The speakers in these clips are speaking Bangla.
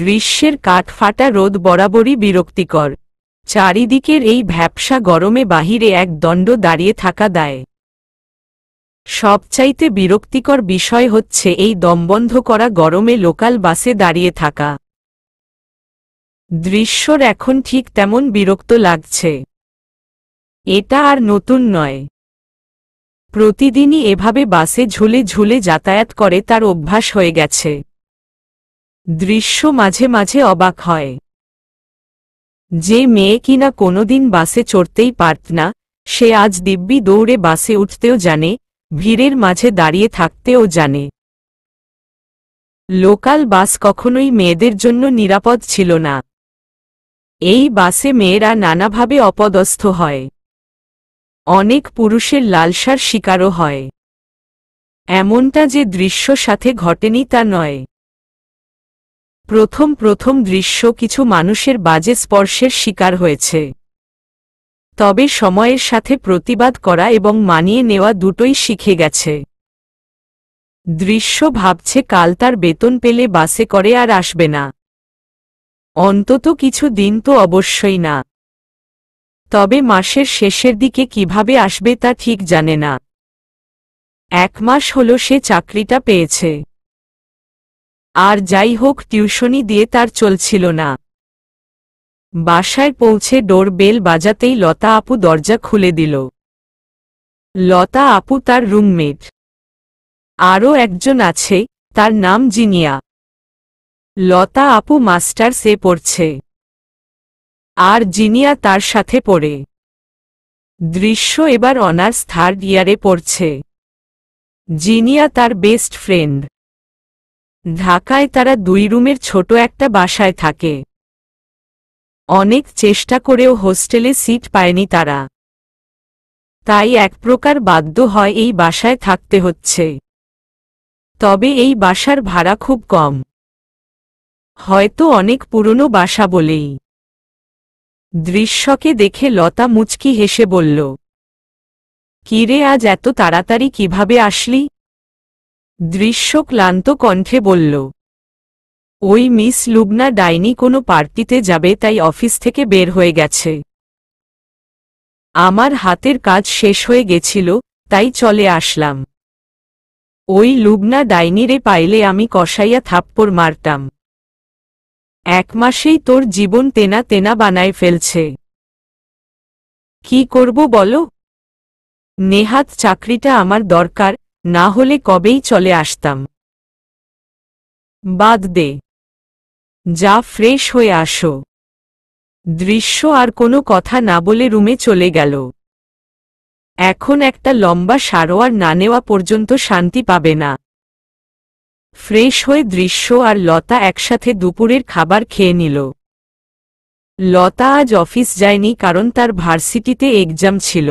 গ্রীষ্মের কাঠফাটা রোদ বরাবরই বিরক্তিকর চারিদিকের এই ভ্যাপসা গরমে বাহিরে এক দণ্ড দাঁড়িয়ে থাকা দায় সবচাইতে বিরক্তিকর বিষয় হচ্ছে এই দমবন্ধ করা গরমে লোকাল বাসে দাঁড়িয়ে থাকা দৃশ্যর এখন ঠিক তেমন বিরক্ত লাগছে এটা আর নতুন নয় প্রতিদিনই এভাবে বাসে ঝুলে ঝুলে যাতায়াত করে তার অভ্যাস হয়ে গেছে দৃশ্য মাঝে মাঝে অবাক হয় যে মেয়ে কিনা কোনোদিন বাসে চড়তেই পারত না সে আজ দিব্যি দৌড়ে বাসে উঠতেও জানে ভিড়ের মাঝে দাঁড়িয়ে থাকতেও জানে লোকাল বাস কখনোই মেয়েদের জন্য নিরাপদ ছিল না এই বাসে মেয়েরা নানাভাবে অপদস্থ হয় অনেক পুরুষের লালসার শিকারও হয় এমনটা যে দৃশ্য সাথে ঘটেনি তা নয় প্রথম প্রথম দৃশ্য কিছু মানুষের বাজে স্পর্শের শিকার হয়েছে তবে সময়ের সাথে প্রতিবাদ করা এবং মানিয়ে নেওয়া দুটোই শিখে গেছে দৃশ্য ভাবছে কাল তার বেতন পেলে বাসে করে আর আসবে না অন্তত কিছু দিন তো অবশ্যই না তবে মাসের শেষের দিকে কিভাবে আসবে তা ঠিক জানে না এক মাস হল সে চাকরিটা পেয়েছে আর যাই হোক টিউশনি দিয়ে তার চলছিল না বাসায় পৌঁছে ডোর বেল বাজাতেই লতা আপু দরজা খুলে দিল লতা আপু তার রুমমেট আরও একজন আছে তার নাম জিনিয়া লতা আপু মাস্টার সে পড়ছে আর জিনিয়া তার সাথে পড়ে দৃশ্য এবার অনার্স থার্ড ইয়ারে পড়ছে জিনিয়া তার বেস্ট ফ্রেন্ড ঢাকায় তারা দুই রুমের ছোট একটা বাসায় থাকে অনেক চেষ্টা করেও হোস্টেলে সিট পায়নি তারা তাই এক প্রকার বাধ্য হয় এই বাসায় থাকতে হচ্ছে তবে এই বাসার ভাড়া খুব কম হয়তো অনেক পুরনো বাসা বলেই দৃশ্যকে দেখে লতা মুচকি হেসে বলল কিরে আজ এত তাড়াতাড়ি কিভাবে আসলি দৃশ্য ক্লান্ত কণ্ঠে বলল ওই মিস লুবনা ডাইনি কোনো পার্টিতে যাবে তাই অফিস থেকে বের হয়ে গেছে আমার হাতের কাজ শেষ হয়ে গেছিল তাই চলে আসলাম ওই লুবনা ডাইনিরে পাইলে আমি কষাইয়া থাপ্পড় মারতাম এক মাসেই তোর জীবন তেনা তেনা বানায় ফেলছে কি করব বলো নেহাত চাকরিটা আমার দরকার না হলে কবেই চলে আসতাম বাদ দে যা ফ্রেশ হয়ে আসো দৃশ্য আর কোনো কথা না বলে রুমে চলে গেল এখন একটা লম্বা সারোয়ার না নেওয়া পর্যন্ত শান্তি পাবে না ফ্রেশ হয়ে দৃশ্য আর লতা একসাথে দুপুরের খাবার খেয়ে নিল লতা আজ অফিস যায়নি কারণ তার ভার্সিটিতে এক্সাম ছিল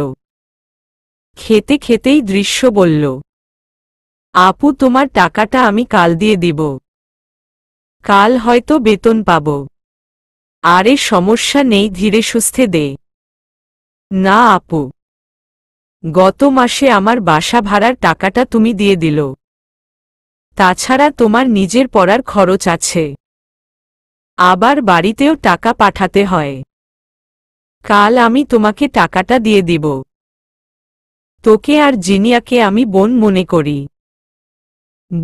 খেতে খেতেই দৃশ্য বলল আপু তোমার টাকাটা আমি কাল দিয়ে দিব কাল হয়তো বেতন পাব আরে সমস্যা নেই ধীরে সুস্থে দে না আপু গত মাসে আমার বাসা ভাড়ার টাকাটা তুমি দিয়ে দিল তাছাড়া তোমার নিজের পড়ার খরচ আছে আবার বাড়িতেও টাকা পাঠাতে হয় কাল আমি তোমাকে টাকাটা দিয়ে দিব তোকে আর জিনিয়াকে আমি বোন মনে করি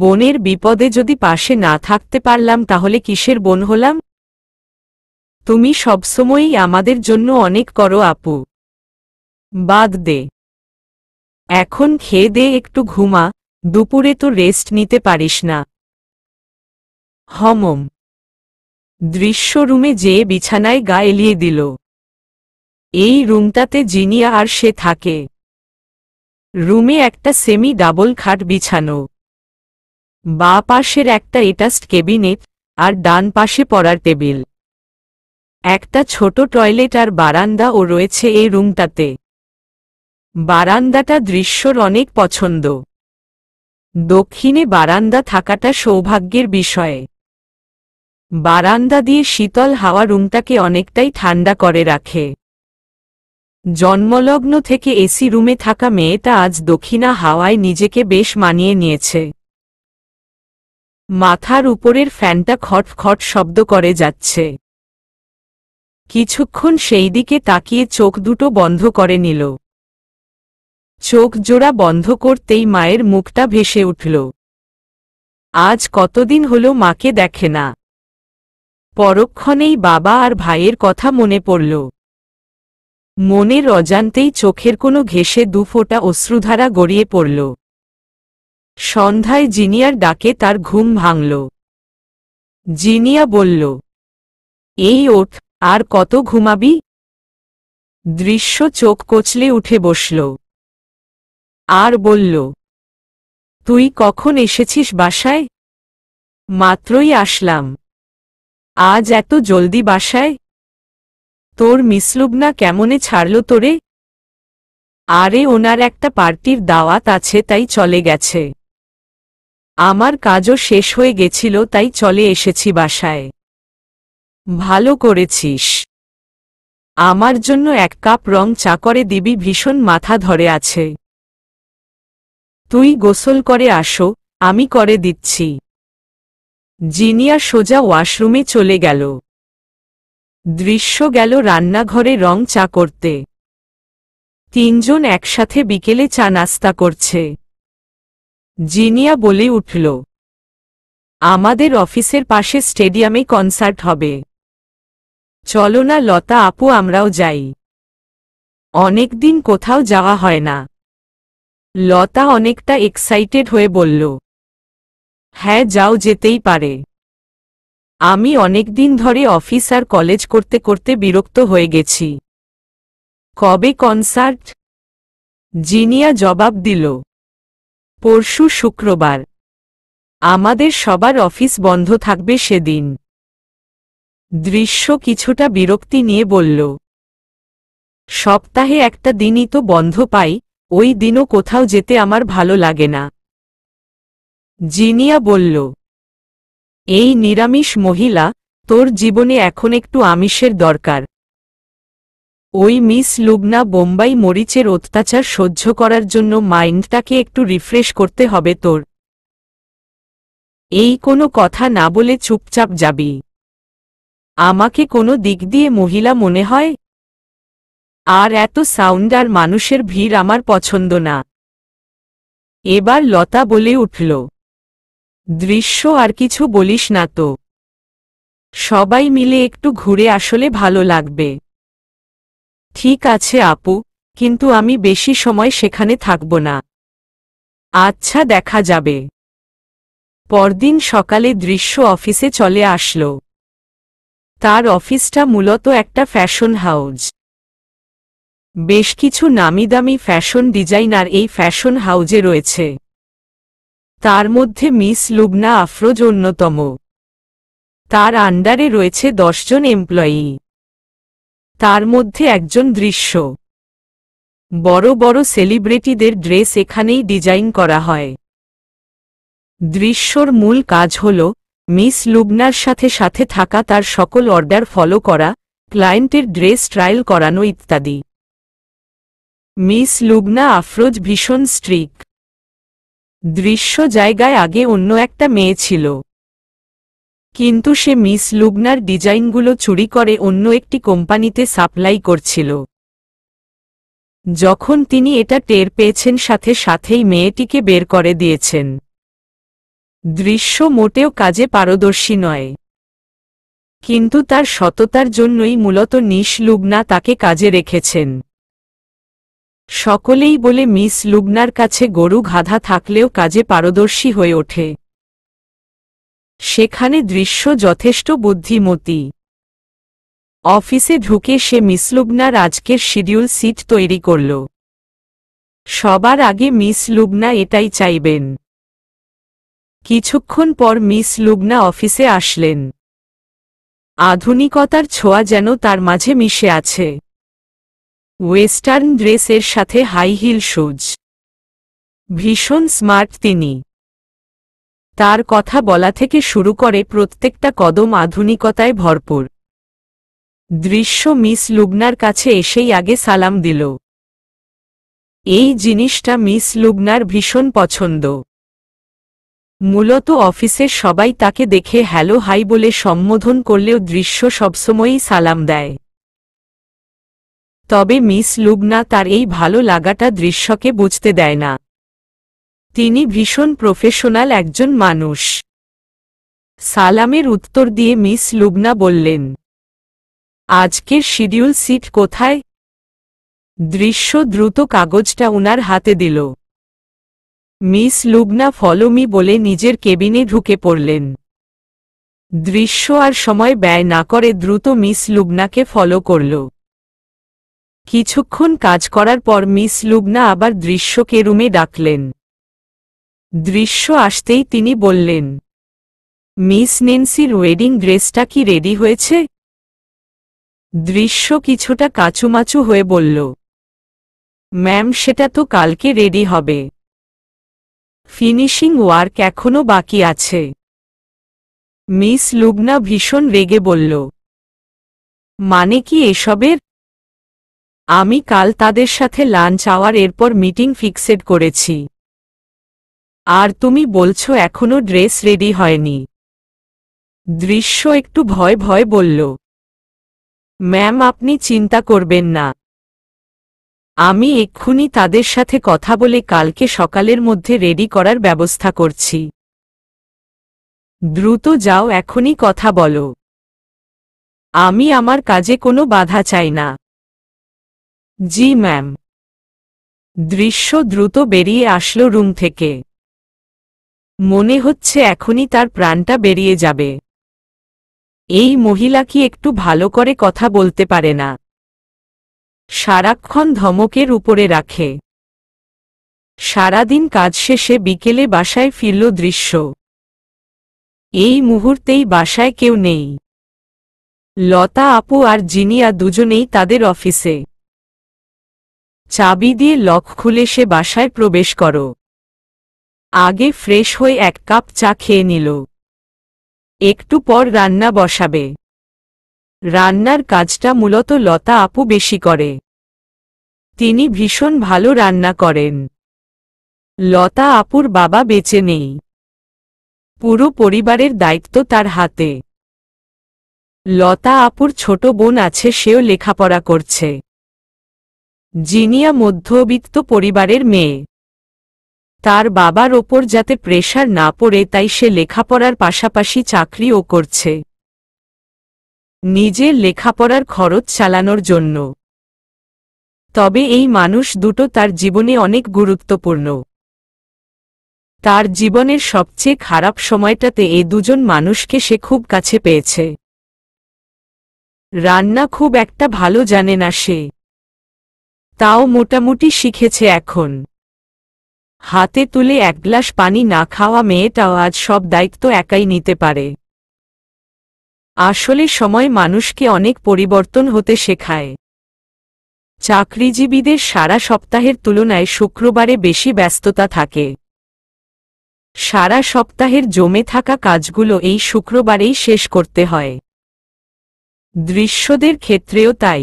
বনের বিপদে যদি পাশে না থাকতে পারলাম তাহলে কিসের বোন হলাম তুমি সবসময়ই আমাদের জন্য অনেক করো আপু বাদ দে এখন খেয়ে দে একটু ঘুমা দুপুরে তো রেস্ট নিতে পারিস না হমম দৃশ্য রুমে যেয়ে বিছানায় গা এলিয়ে দিল এই রুমটাতে জিনিয়া আর সে থাকে রুমে একটা সেমি ডাবল খাট বিছানো বা পাশের একটা এটাস্ট কেবিনেট আর ডান পাশে পড়ার টেবিল একটা ছোট টয়লেট আর বারান্দা ও রয়েছে এই রুমটাতে বারান্দাটা দৃশ্যর অনেক পছন্দ দক্ষিণে বারান্দা থাকাটা সৌভাগ্যের বিষয়ে বারান্দা দিয়ে শীতল হাওয়া রুমটাকে অনেকটাই ঠান্ডা করে রাখে জন্মলগ্ন থেকে এসি রুমে থাকা মেয়েটা আজ দক্ষিণা হাওয়ায় নিজেকে বেশ মানিয়ে নিয়েছে মাথার উপরের ফ্যানটা খটখট শব্দ করে যাচ্ছে কিছুক্ষণ সেই দিকে তাকিয়ে চোখ দুটো বন্ধ করে নিল চোখ জোড়া বন্ধ করতেই মায়ের মুখটা ভেসে উঠল আজ কতদিন হলো মাকে দেখে না পরক্ষণেই বাবা আর ভাইয়ের কথা মনে পড়ল মনের অজান্তেই চোখের কোনো ঘেসে দুফোটা অশ্রুধারা গড়িয়ে পড়ল সন্ধ্যায় জিনিয়ার ডাকে তার ঘুম ভাঙল জিনিয়া বলল এই ওঠ আর কত ঘুমাবি দৃশ্য চোখ কচলে উঠে বসল আর বলল তুই কখন এসেছিস বাসায় মাত্রই আসলাম আজ এত জলদি বাসায় তোর মিসলুবনা কেমনে ছাড়ল তোরে আরে ওনার একটা পার্টির দাওয়াত আছে তাই চলে গেছে আমার কাজও শেষ হয়ে গেছিল তাই চলে এসেছি বাসায় ভালো করেছিস আমার জন্য এক কাপ রং চা করে দিবি ভীষণ মাথা ধরে আছে তুই গোসল করে আসো আমি করে দিচ্ছি জিনিয়া সোজা ওয়াশরুমে চলে গেল দৃশ্য গেল রান্নাঘরে রং চা করতে তিনজন একসাথে বিকেলে চা নাস্তা করছে জিনিয়া বলে উঠল আমাদের অফিসের পাশে স্টেডিয়ামে কনসার্ট হবে চলো না লতা আপু আমরাও যাই অনেক দিন কোথাও যাওয়া হয় না লতা অনেকটা এক্সাইটেড হয়ে বলল হ্যাঁ যাও যেতেই পারে আমি অনেকদিন ধরে অফিস আর কলেজ করতে করতে বিরক্ত হয়ে গেছি কবে কনসার্ট জিনিয়া জবাব দিল পরশু শুক্রবার আমাদের সবার অফিস বন্ধ থাকবে সেদিন দৃশ্য কিছুটা বিরক্তি নিয়ে বলল সপ্তাহে একটা দিনই তো বন্ধ পাই ওই দিনও কোথাও যেতে আমার ভালো লাগে না জিনিয়া বলল এই নিরামিষ মহিলা তোর জীবনে এখন একটু আমিষের দরকার ওই মিস লুবনা বোম্বাই মরিচের অত্যাচার সহ্য করার জন্য মাইন্ডটাকে একটু রিফ্রেশ করতে হবে তোর এই কোনো কথা না বলে চুপচাপ যাবি আমাকে কোনো দিক দিয়ে মহিলা মনে হয় আর এত সাউন্ড আর মানুষের ভিড় আমার পছন্দ না এবার লতা বলে উঠল দৃশ্য আর কিছু বলিস না তো সবাই মিলে একটু ঘুরে আসলে ভালো লাগবে ঠিক আছে আপু কিন্তু আমি বেশি সময় সেখানে থাকব না আচ্ছা দেখা যাবে পরদিন সকালে দৃশ্য অফিসে চলে আসল তার অফিসটা মূলত একটা ফ্যাশন হাউজ বেশ কিছু নামিদামি ফ্যাশন ডিজাইনার এই ফ্যাশন হাউজে রয়েছে তার মধ্যে মিস লুবনা আফরোজ অন্যতম তার আন্ডারে রয়েছে দশজন এমপ্লয়ি তার মধ্যে একজন দৃশ্য বড় বড় সেলিব্রিটিদের ড্রেস এখানেই ডিজাইন করা হয় দৃশ্যর মূল কাজ হল মিস লুবনার সাথে সাথে থাকা তার সকল অর্ডার ফলো করা ক্লায়েন্টের ড্রেস ট্রায়াল করানো ইত্যাদি মিস লুবনা আফরোজ ভীষণ স্ট্রিক দৃশ্য জায়গায় আগে অন্য একটা মেয়ে ছিল কিন্তু সে মিস লুগনার ডিজাইনগুলো চুরি করে অন্য একটি কোম্পানিতে সাপ্লাই করছিল যখন তিনি এটা টের পেয়েছেন সাথে সাথেই মেয়েটিকে বের করে দিয়েছেন দৃশ্য মোটেও কাজে পারদর্শী নয় কিন্তু তার সততার জন্যই মূলত নিস লুগনা তাকে কাজে রেখেছেন সকলেই বলে মিস লুগনার কাছে গরু গাধা থাকলেও কাজে পারদর্শী হয়ে ওঠে সেখানে দৃশ্য যথেষ্ট বুদ্ধিমতী অফিসে ঢুকে সে মিসলুবনার আজকের শিডিউল সিট তৈরি করল সবার আগে মিস লুবনা এটাই চাইবেন কিছুক্ষণ পর মিস লুবনা অফিসে আসলেন আধুনিকতার ছোঁয়া যেন তার মাঝে মিশে আছে ওয়েস্টার্ন ড্রেসের সাথে হাই হিল শুজ ভীষণ স্মার্ট তিনি তার কথা বলা থেকে শুরু করে প্রত্যেকটা কদম আধুনিকতায় ভরপুর দৃশ্য মিস লুবনার কাছে এসেই আগে সালাম দিল এই জিনিসটা মিস লুবনার ভীষণ পছন্দ মূলত অফিসের সবাই তাকে দেখে হ্যালো হাই বলে সম্বোধন করলেও দৃশ্য সবসময়ই সালাম দেয় তবে মিস লুবনা তার এই ভালো লাগাটা দৃশ্যকে বুঝতে দেয় না তিনি ভীষণ প্রফেশনাল একজন মানুষ সালামের উত্তর দিয়ে মিস লুবনা বললেন আজকের শিডিউল সিট কোথায় দৃশ্য দ্রুত কাগজটা উনার হাতে দিল মিস লুবনা ফলমি বলে নিজের কেবিনে ঢুকে পড়লেন দৃশ্য আর সময় ব্যয় না করে দ্রুত মিস লুবনাকে ফলো করল কিছুক্ষণ কাজ করার পর মিস লুবনা আবার দৃশ্যকে রুমে ডাকলেন দৃশ্য আসতেই তিনি বললেন মিস নেন্সির ওয়েডিং ড্রেসটা কি রেডি হয়েছে দৃশ্য কিছুটা কাচুমাচু হয়ে বলল ম্যাম সেটা তো কালকে রেডি হবে ফিনিশিং ওয়ার্ক এখনও বাকি আছে মিস লুবনা ভীষণ রেগে বলল মানে কি এসবের আমি কাল তাদের সাথে লাঞ্চ আওয়ার এরপর মিটিং ফিক্সেড করেছি আর তুমি বলছো এখনো ড্রেস রেডি হয়নি দৃশ্য একটু ভয় ভয় বলল ম্যাম আপনি চিন্তা করবেন না আমি এক্ষুনি তাদের সাথে কথা বলে কালকে সকালের মধ্যে রেডি করার ব্যবস্থা করছি দ্রুত যাও এখনই কথা বলো আমি আমার কাজে কোনো বাধা চাই না জি ম্যাম দৃশ্য দ্রুত বেরিয়ে আসলো রুম থেকে মনে হচ্ছে এখনই তার প্রাণটা বেরিয়ে যাবে এই মহিলা কি একটু ভালো করে কথা বলতে পারে না সারাক্ষণ ধমকের উপরে রাখে সারাদিন কাজ শেষে বিকেলে বাসায় ফিরল দৃশ্য এই মুহূর্তেই বাসায় কেউ নেই লতা আপু আর জিনিয়া দুজনেই তাদের অফিসে চাবি দিয়ে লক খুলে সে বাসায় প্রবেশ করো আগে ফ্রেশ হয়ে এক কাপ চা খেয়ে নিল একটু পর রান্না বসাবে রান্নার কাজটা মূলত লতা আপু বেশি করে তিনি ভীষণ ভালো রান্না করেন লতা আপুর বাবা বেঁচে নেই পুরো পরিবারের দায়িত্ব তার হাতে লতা আপুর ছোট বোন আছে সেও লেখাপড়া করছে জিনিয়া মধ্যবিত্ত পরিবারের মেয়ে তার বাবার ওপর যাতে প্রেশার না পড়ে তাই সে লেখাপড়ার পাশাপাশি চাকরিও করছে নিজের লেখাপড়ার খরচ চালানোর জন্য তবে এই মানুষ দুটো তার জীবনে অনেক গুরুত্বপূর্ণ তার জীবনের সবচেয়ে খারাপ সময়টাতে এ দুজন মানুষকে সে খুব কাছে পেয়েছে রান্না খুব একটা ভালো জানে না সে তাও মোটামুটি শিখেছে এখন হাতে তুলে এক গ্লাস পানি না খাওয়া মেয়েটাও আজ সব দায়িত্ব একাই নিতে পারে আসলে সময় মানুষকে অনেক পরিবর্তন হতে শেখায় চাকরিজীবীদের সারা সপ্তাহের তুলনায় শুক্রবারে বেশি ব্যস্ততা থাকে সারা সপ্তাহের জমে থাকা কাজগুলো এই শুক্রবারেই শেষ করতে হয় দৃশ্যদের ক্ষেত্রেও তাই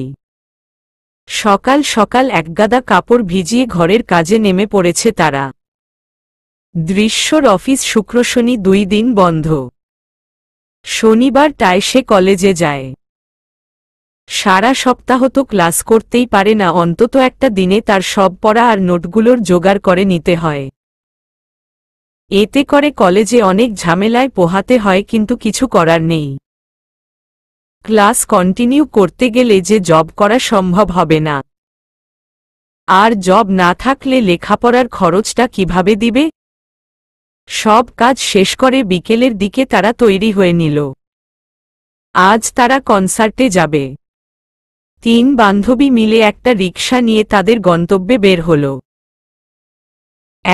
সকাল সকাল একগাদা কাপড় ভিজিয়ে ঘরের কাজে নেমে পড়েছে তারা দৃশ্যর অফিস শুক্র শনি দুই দিন বন্ধ শনিবার টাই সে কলেজে যায় সারা সপ্তাহ তো ক্লাস করতেই পারে না অন্তত একটা দিনে তার সব পড়া আর নোটগুলোর জোগাড় করে নিতে হয় এতে করে কলেজে অনেক ঝামেলায় পোহাতে হয় কিন্তু কিছু করার নেই ক্লাস কন্টিনিউ করতে গেলে যে জব করা সম্ভব হবে না আর জব না থাকলে লেখাপড়ার খরচটা কিভাবে দিবে সব কাজ শেষ করে বিকেলের দিকে তারা তৈরি হয়ে নিল আজ তারা কনসার্টে যাবে তিন বান্ধবী মিলে একটা রিক্সা নিয়ে তাদের গন্তব্যে বের হল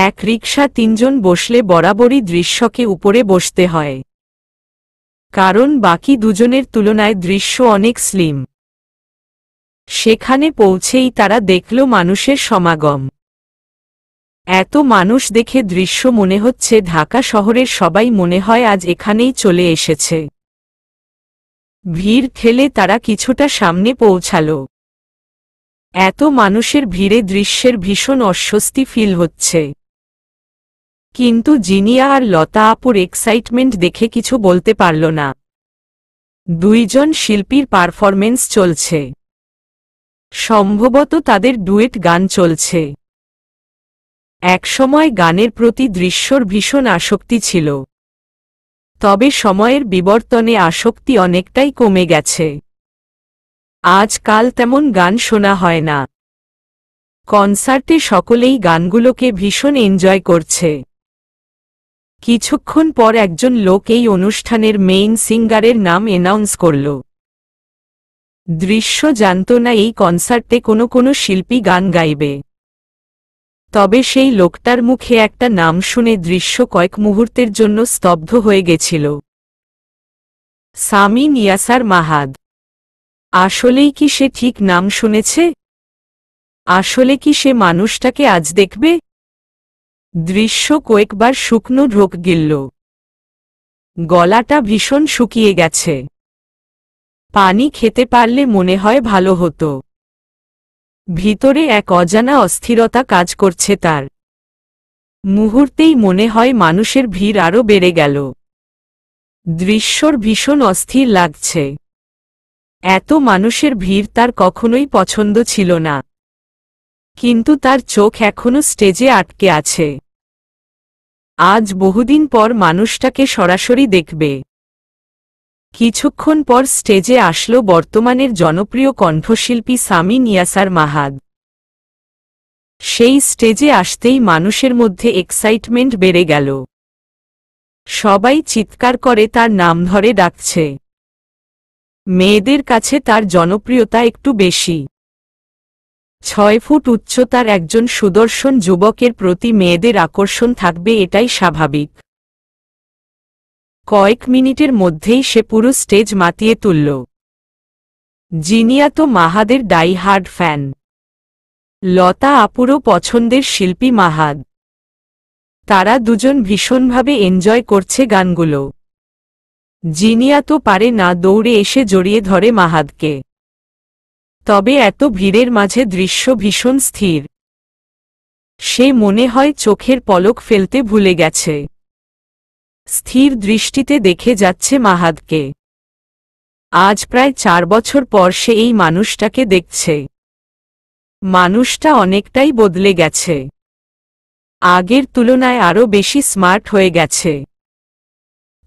এক রিক্সা তিনজন বসলে বরাবরই দৃশ্যকে উপরে বসতে হয় কারণ বাকি দুজনের তুলনায় দৃশ্য অনেক স্লিম সেখানে পৌঁছেই তারা দেখল মানুষের সমাগম এত মানুষ দেখে দৃশ্য মনে হচ্ছে ঢাকা শহরের সবাই মনে হয় আজ এখানেই চলে এসেছে ভিড় ঠেলে তারা কিছুটা সামনে পৌঁছাল এত মানুষের ভিড়ে দৃশ্যের ভীষণ অস্বস্তি ফিল হচ্ছে কিন্তু জিনিয়া আর লতা আপুর এক্সাইটমেন্ট দেখে কিছু বলতে পারল না দুইজন শিল্পীর পারফরমেন্স চলছে সম্ভবত তাদের ডুয়েট গান চলছে একসময় গানের প্রতি দৃশ্যর ভীষণ আসক্তি ছিল তবে সময়ের বিবর্তনে আসক্তি অনেকটাই কমে গেছে আজকাল তেমন গান শোনা হয় না কনসার্টে সকলেই গানগুলোকে ভীষণ এনজয় করছে কিছুক্ষণ পর একজন লোক এই অনুষ্ঠানের মেইন সিঙ্গারের নাম অ্যানাউন্স করল দৃশ্য জানত না এই কনসার্টে কোনো কোনো শিল্পী গান গাইবে তবে সেই লোকটার মুখে একটা নাম শুনে দৃশ্য কয়েক মুহূর্তের জন্য স্তব্ধ হয়ে গেছিল সামি নিয়াসার মাহাদ আসলেই কি সে ঠিক নাম শুনেছে আসলে কি সে মানুষটাকে আজ দেখবে দৃশ্য কয়েকবার শুকনো ঢোক গিলল গলাটা ভীষণ শুকিয়ে গেছে পানি খেতে পারলে মনে হয় ভালো হতো ভিতরে এক অজানা অস্থিরতা কাজ করছে তার মুহূর্তেই মনে হয় মানুষের ভিড় আরও বেড়ে গেল দৃশ্যর ভীষণ অস্থির লাগছে এত মানুষের ভিড় তার কখনোই পছন্দ ছিল না কিন্তু তার চোখ এখনো স্টেজে আটকে আছে আজ বহুদিন পর মানুষটাকে সরাসরি দেখবে কিছুক্ষণ পর স্টেজে আসলো বর্তমানের জনপ্রিয় কণ্ঠশিল্পী সামি নিয়াসার মাহাদ সেই স্টেজে আসতেই মানুষের মধ্যে এক্সাইটমেন্ট বেড়ে গেল সবাই চিৎকার করে তার নাম ধরে ডাকছে মেয়েদের কাছে তার জনপ্রিয়তা একটু বেশি ছয় ফুট উচ্চতার একজন সুদর্শন যুবকের প্রতি মেয়েদের আকর্ষণ থাকবে এটাই স্বাভাবিক কয়েক মিনিটের মধ্যেই সে পুরো স্টেজ মাতিয়ে তুলল জিনিয়া তো মাহাদের ডাই হার্ড ফ্যান লতা আপুরও পছন্দের শিল্পী মাহাদ তারা দুজন ভীষণভাবে এনজয় করছে গানগুলো জিনিয়া তো পারে না দৌড়ে এসে জড়িয়ে ধরে মাহাদকে তবে এত ভিড়ের মাঝে দৃশ্য ভীষণ স্থির সে মনে হয় চোখের পলক ফেলতে ভুলে গেছে স্থির দৃষ্টিতে দেখে যাচ্ছে মাহাদকে আজ প্রায় চার বছর পর সে এই মানুষটাকে দেখছে মানুষটা অনেকটাই বদলে গেছে আগের তুলনায় আরও বেশি স্মার্ট হয়ে গেছে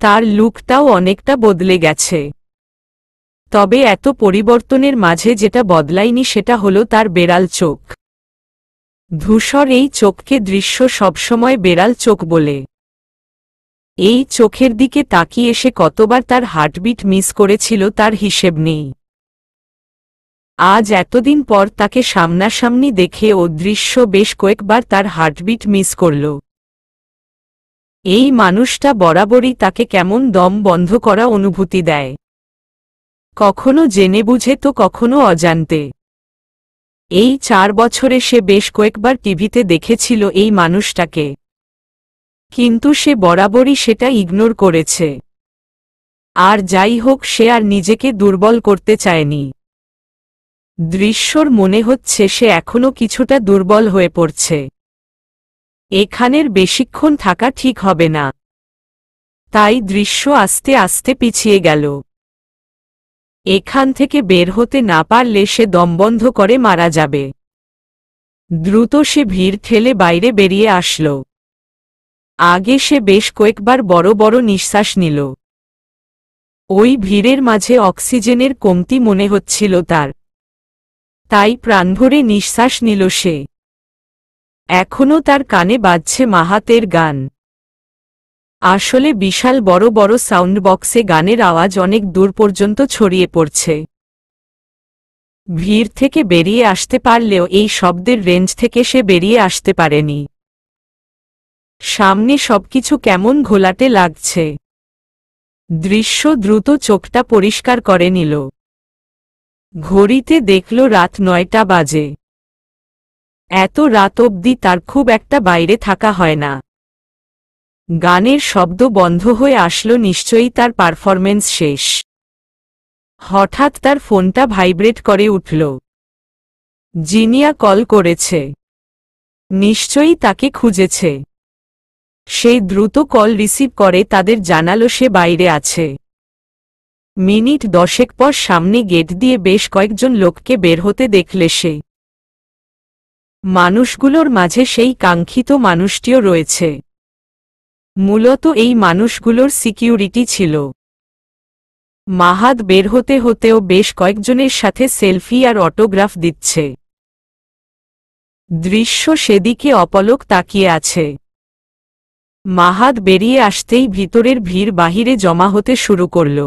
তার লুকটাও অনেকটা বদলে গেছে তবে এত পরিবর্তনের মাঝে যেটা বদলায়নি সেটা হলো তার বেড়াল চোখ ধূসর এই চোখকে দৃশ্য সবসময় বেড়াল চোখ বলে এই চোখের দিকে তাকিয়ে এসে কতবার তার হার্টবিট মিস করেছিল তার হিসেব নেই আজ এতদিন পর তাকে সামনাসামনি দেখে ও দৃশ্য বেশ কয়েকবার তার হার্টবিট মিস করল এই মানুষটা বরাবরই তাকে কেমন দম বন্ধ করা অনুভূতি দেয় কখনো জেনে বুঝে তো কখনো অজান্তে এই চার বছরে সে বেশ কয়েকবার টিভিতে দেখেছিল এই মানুষটাকে কিন্তু সে বরাবরই সেটা ইগনোর করেছে আর যাই হোক সে আর নিজেকে দুর্বল করতে চায়নি দৃশ্যর মনে হচ্ছে সে এখনও কিছুটা দুর্বল হয়ে পড়ছে এখানের বেশিক্ষণ থাকা ঠিক হবে না তাই দৃশ্য আস্তে আস্তে পিছিয়ে গেল এখান থেকে বের হতে না পারলে সে দমবন্ধ করে মারা যাবে দ্রুত সে ভিড় ঠেলে বাইরে বেরিয়ে আসল আগে সে বেশ কয়েকবার বড় বড় নিঃশ্বাস নিল ওই ভিড়ের মাঝে অক্সিজেনের কমতি মনে হচ্ছিল তার তাই প্রাণভরে নিঃশ্বাস নিল সে এখনও তার কানে বাজছে মাহাতের গান আসলে বিশাল বড় বড় সাউন্ড বক্সে গানের আওয়াজ অনেক দূর পর্যন্ত ছড়িয়ে পড়ছে ভিড় থেকে বেরিয়ে আসতে পারলেও এই শব্দের রেঞ্জ থেকে সে বেরিয়ে আসতে পারেনি সামনে সবকিছু কেমন ঘোলাটে লাগছে দৃশ্য দ্রুত চোখটা পরিষ্কার করে নিল ঘড়িতে দেখল রাত নয়টা বাজে এত রাত অবধি তার খুব একটা বাইরে থাকা হয় না গানের শব্দ বন্ধ হয়ে আসলো নিশ্চয়ই তার পারফরমেন্স শেষ হঠাৎ তার ফোনটা ভাইব্রেট করে উঠল জিনিয়া কল করেছে নিশ্চয়ই তাকে খুঁজেছে সেই দ্রুত কল রিসিভ করে তাদের জানালো সে বাইরে আছে মিনিট দশেক পর সামনে গেট দিয়ে বেশ কয়েকজন লোককে বের হতে দেখলে সে মানুষগুলোর মাঝে সেই কাঙ্ক্ষিত মানুষটিও রয়েছে মূলত এই মানুষগুলোর সিকিউরিটি ছিল মাহাদ বের হতে হতেও বেশ কয়েকজনের সাথে সেলফি আর অটোগ্রাফ দিচ্ছে দৃশ্য সেদিকে অপলক তাকিয়ে আছে মাহাদ বেরিয়ে আসতেই ভিতরের ভিড় বাহিরে জমা হতে শুরু করল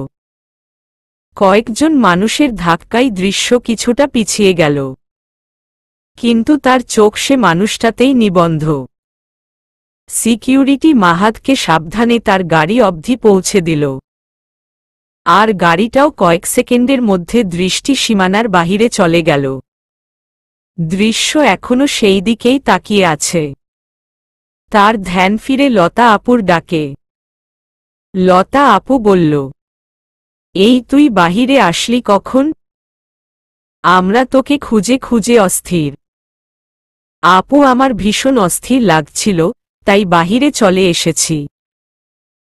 কয়েকজন মানুষের ধাক্কায় দৃশ্য কিছুটা পিছিয়ে গেল কিন্তু তার চোখ সে মানুষটাতেই নিবন্ধ সিকিউরিটি মাহাতকে সাবধানে তার গাড়ি অবধি পৌঁছে দিল আর গাড়িটাও কয়েক সেকেন্ডের মধ্যে দৃষ্টি সীমানার বাহিরে চলে গেল দৃশ্য এখনো সেই দিকেই তাকিয়ে আছে তার ধ্যান ফিরে লতা আপুর ডাকে লতা আপু বলল এই তুই বাহিরে আসলি কখন আমরা তোকে খুঁজে খুঁজে অস্থির আপু আমার ভীষণ অস্থির লাগছিল তাই বাহিরে চলে এসেছি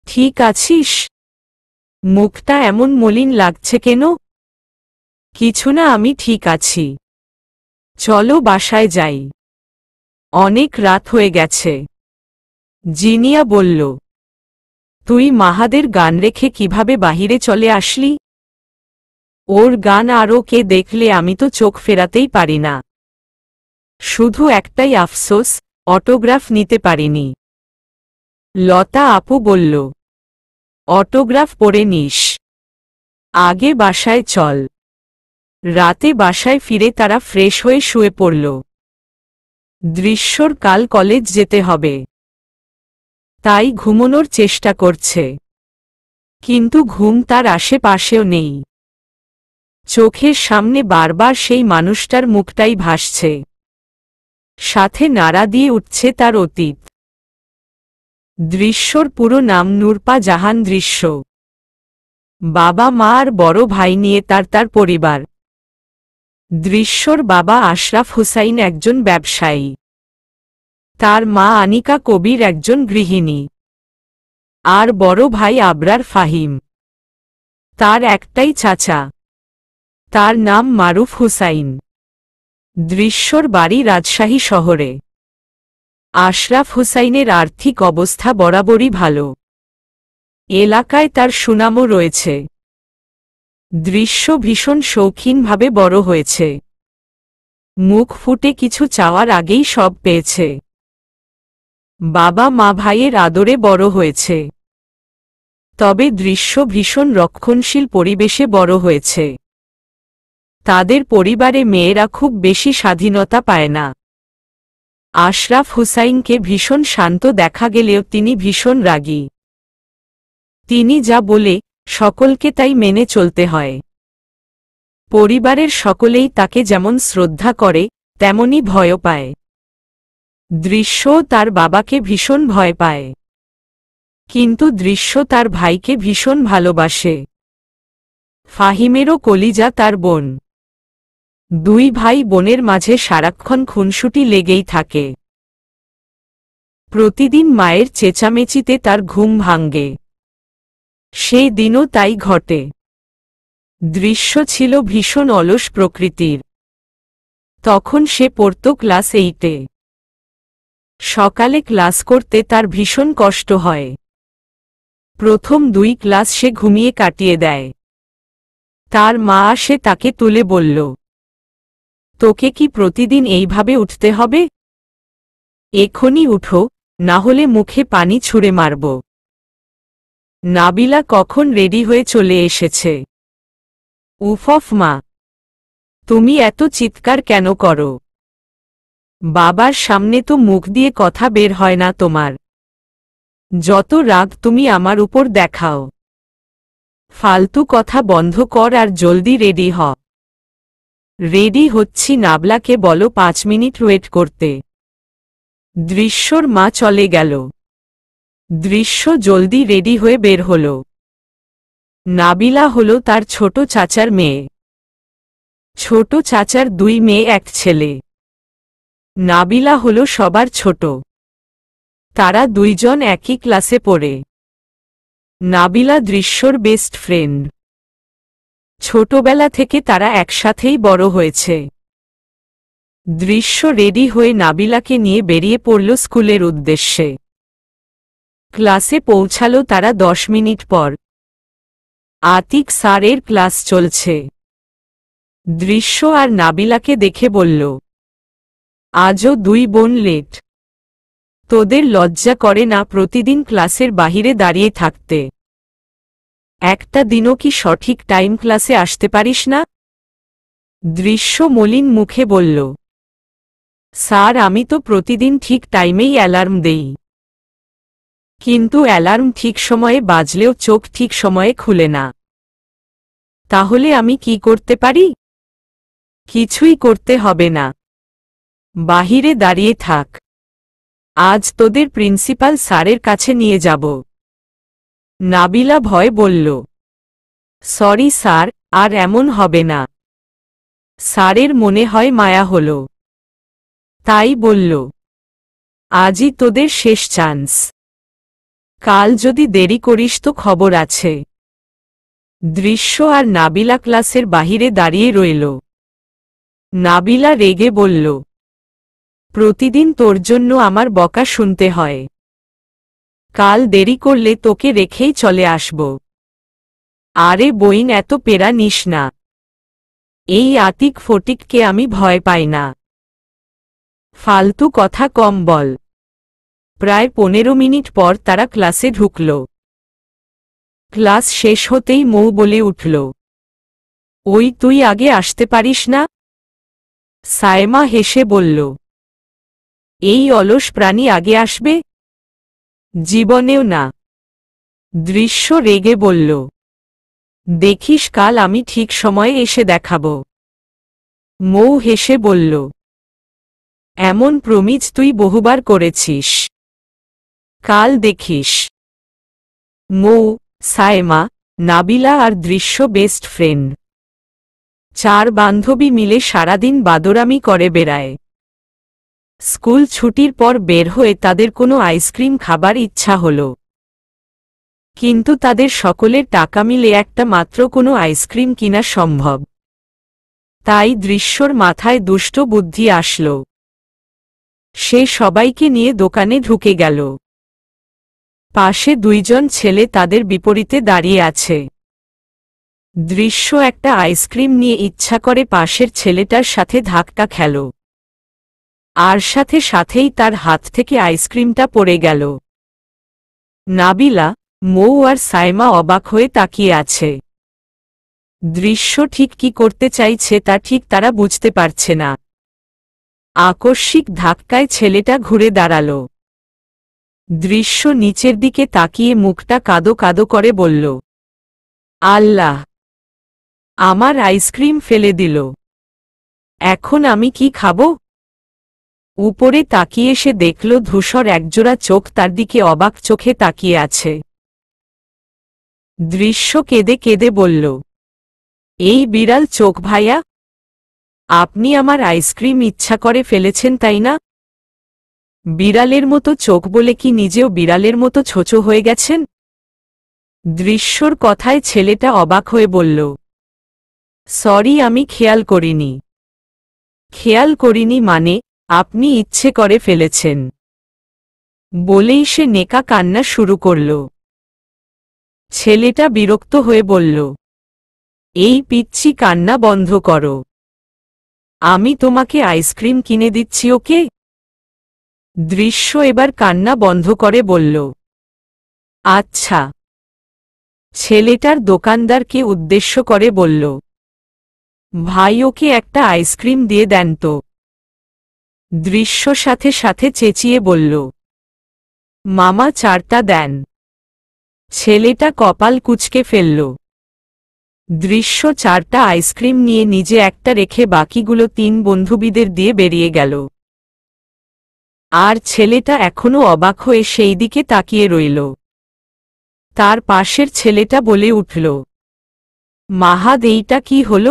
ঠিক আছিস মুখটা এমন মলিন লাগছে কেন কিছু না আমি ঠিক আছি চলো বাসায় যাই অনেক রাত হয়ে গেছে জিনিয়া বলল তুই মাহাদের গান রেখে কিভাবে বাহিরে চলে আসলি ওর গান আরও কে দেখলে আমি তো চোখ ফেরাতেই পারি না শুধু একটাই আফসোস অটোগ্রাফ নিতে পারিনি লতা আপু বলল অটোগ্রাফ পড়ে নিস আগে বাসায় চল রাতে বাসায় ফিরে তারা ফ্রেশ হয়ে শুয়ে পড়ল দৃশ্যর কাল কলেজ যেতে হবে তাই ঘুমনোর চেষ্টা করছে কিন্তু ঘুম তার আশেপাশেও নেই চোখের সামনে বারবার সেই মানুষটার মুখটাই ভাসছে সাথে নাড়া দিয়ে উঠছে তার অতীত দৃশ্যর পুরো নাম নূরপা জাহান দৃশ্য বাবা মা আর বড় ভাই নিয়ে তার তার পরিবার দৃশ্যর বাবা আশরাফ হুসাইন একজন ব্যবসায়ী তার মা আনিকা কবির একজন গৃহিণী আর বড় ভাই আবরার ফাহিম তার একটাই চাচা তার নাম মারুফ হুসাইন দৃশ্যর বাড়ি রাজশাহী শহরে আশরাফ হুসাইনের আর্থিক অবস্থা বরাবরই ভালো এলাকায় তার সুনামও রয়েছে দৃশ্য ভীষণ শৌখিনভাবে বড় হয়েছে মুখ ফুটে কিছু চাওয়ার আগেই সব পেয়েছে বাবা মা ভাইয়ের আদরে বড় হয়েছে তবে দৃশ্য ভীষণ রক্ষণশীল পরিবেশে বড় হয়েছে তাদের পরিবারে মেয়েরা খুব বেশি স্বাধীনতা পায় না আশরাফ হুসাইনকে ভীষণ শান্ত দেখা গেলেও তিনি ভীষণ রাগী তিনি যা বলে সকলকে তাই মেনে চলতে হয় পরিবারের সকলেই তাকে যেমন শ্রদ্ধা করে তেমনি ভয় পায় দৃশ্য তার বাবাকে ভীষণ ভয় পায় কিন্তু দৃশ্য তার ভাইকে ভীষণ ভালোবাসে ফাহিমেরও কলিজা তার বোন দুই ভাই বোনের মাঝে সারাক্ষণ খুনসুটি লেগেই থাকে প্রতিদিন মায়ের চেঁচামেচিতে তার ঘুম ভাঙ্গে সেই দিনও তাই ঘটে দৃশ্য ছিল ভীষণ অলস প্রকৃতির তখন সে পড়ত ক্লাস এইটে সকালে ক্লাস করতে তার ভীষণ কষ্ট হয় প্রথম দুই ক্লাস সে ঘুমিয়ে কাটিয়ে দেয় তার মা আসে তাকে তুলে বলল তোকে কি প্রতিদিন এইভাবে উঠতে হবে এখনই উঠো না হলে মুখে পানি ছুঁড়ে মারব নাবিলা কখন রেডি হয়ে চলে এসেছে উফফ মা তুমি এত চিৎকার কেন করো বাবার সামনে তো মুখ দিয়ে কথা বের হয় না তোমার যত রাগ তুমি আমার উপর দেখাও ফালতু কথা বন্ধ কর আর জলদি রেডি হ রেডি হচ্ছি নাবলাকে বলো পাঁচ মিনিট ওয়েট করতে দৃশ্যর মা চলে গেল দৃশ্য জলদি রেডি হয়ে বের হল নাবিলা হল তার ছোট চাচার মেয়ে ছোট চাচার দুই মেয়ে এক ছেলে নাবিলা হল সবার ছোট তারা দুইজন একই ক্লাসে পড়ে নাবিলা দৃশ্যর বেস্ট ফ্রেন্ড ছোটবেলা থেকে তারা একসাথেই বড় হয়েছে দৃশ্য রেডি হয়ে নাবিলাকে নিয়ে বেরিয়ে পড়ল স্কুলের উদ্দেশ্যে ক্লাসে পৌঁছালো তারা দশ মিনিট পর আতিক স্যারের ক্লাস চলছে দৃশ্য আর নাবিলাকে দেখে বলল আজও দুই বোন লেট তোদের লজ্জা করে না প্রতিদিন ক্লাসের বাহিরে দাঁড়িয়ে থাকতে একটা দিনও কি সঠিক টাইম ক্লাসে আসতে পারিস না দৃশ্য মলিন মুখে বলল স্যার আমি তো প্রতিদিন ঠিক টাইমেই অ্যালার্ম দেই কিন্তু অ্যালার্ম ঠিক সময়ে বাজলেও চোখ ঠিক সময়ে খুলে না তাহলে আমি কি করতে পারি কিছুই করতে হবে না বাহিরে দাঁড়িয়ে থাক আজ তোদের প্রিন্সিপাল স্যারের কাছে নিয়ে যাব নাবিলা ভয় বলল সরি স্যার আর এমন হবে না স্যারের মনে হয় মায়া হল তাই বলল আজই তোদের শেষ চান্স কাল যদি দেরি করিস তো খবর আছে দৃশ্য আর নাবিলা ক্লাসের বাহিরে দাঁড়িয়ে রইল নাবিলা রেগে বলল প্রতিদিন তোর জন্য আমার বকা শুনতে হয় কাল দেরি করলে তোকে রেখেই চলে আসব আরে বইন এত পেরা নিস না এই আতিক ফটিককে আমি ভয় পাই না ফালতু কথা কম বল প্রায় পনেরো মিনিট পর তারা ক্লাসে ঢুকল ক্লাস শেষ হতেই মৌ বলে উঠল ওই তুই আগে আসতে পারিস না সায়মা হেসে বলল এই অলস প্রাণী আগে আসবে জীবনেও না দৃশ্য রেগে বলল দেখিস কাল আমি ঠিক সময়ে এসে দেখাব মৌ হেসে বলল এমন প্রমিজ তুই বহুবার করেছিস কাল দেখিস মৌ সায়মা নাবিলা আর দৃশ্য বেস্ট ফ্রেন্ড চার বান্ধবী মিলে সারাদিন বাদরামি করে বেড়ায় স্কুল ছুটির পর বের হয়ে তাদের কোনো আইসক্রিম খাবার ইচ্ছা হল কিন্তু তাদের সকলের টাকা মিলে একটা মাত্র কোনো আইসক্রিম কিনা সম্ভব তাই দৃশ্যর মাথায় দুষ্ট বুদ্ধি আসল সে সবাইকে নিয়ে দোকানে ঢুকে গেল পাশে দুইজন ছেলে তাদের বিপরীতে দাঁড়িয়ে আছে দৃশ্য একটা আইসক্রিম নিয়ে ইচ্ছা করে পাশের ছেলেটার সাথে ধাক্কা খেলো আর সাথে সাথেই তার হাত থেকে আইসক্রিমটা পড়ে গেল নাবিলা মৌ আর সাইমা অবাক হয়ে তাকিয়ে আছে দৃশ্য ঠিক কি করতে চাইছে তা ঠিক তারা বুঝতে পারছে না আকস্মিক ধাক্কায় ছেলেটা ঘুরে দাঁড়াল দৃশ্য নিচের দিকে তাকিয়ে মুখটা কাদো কাদো করে বলল আল্লাহ আমার আইসক্রিম ফেলে দিল এখন আমি কি খাবো উপরে তাকিয়ে সে দেখল ধূসর একজোড়া চোখ তার দিকে অবাক চোখে তাকিয়ে আছে দৃশ্য কেঁদে কেঁদে বলল এই বিড়াল চোখ ভাইয়া আপনি আমার আইসক্রিম ইচ্ছা করে ফেলেছেন তাই না বিড়ালের মতো চোখ বলে কি নিজেও বিড়ালের মতো ছোচো হয়ে গেছেন দৃশ্যর কথায় ছেলেটা অবাক হয়ে বলল সরি আমি খেয়াল করিনি খেয়াল করিনি মানে আপনি ইচ্ছে করে ফেলেছেন বলেই সে নেকা কান্না শুরু করল ছেলেটা বিরক্ত হয়ে বলল এই পিচ্ছি কান্না বন্ধ করো আমি তোমাকে আইসক্রিম কিনে দিচ্ছি ওকে দৃশ্য এবার কান্না বন্ধ করে বলল আচ্ছা ছেলেটার দোকানদারকে উদ্দেশ্য করে বলল ভাই ওকে একটা আইসক্রিম দিয়ে দেন তো দৃশ্য সাথে সাথে চেঁচিয়ে বলল মামা চারটা দেন ছেলেটা কপাল কুচকে ফেলল দৃশ্য চারটা আইসক্রিম নিয়ে নিজে একটা রেখে বাকিগুলো তিন বন্ধুবিদের দিয়ে বেরিয়ে গেল আর ছেলেটা এখনও অবাক হয়ে সেই দিকে তাকিয়ে রইল তার পাশের ছেলেটা বলে উঠল মাহাদ এইটা কি হল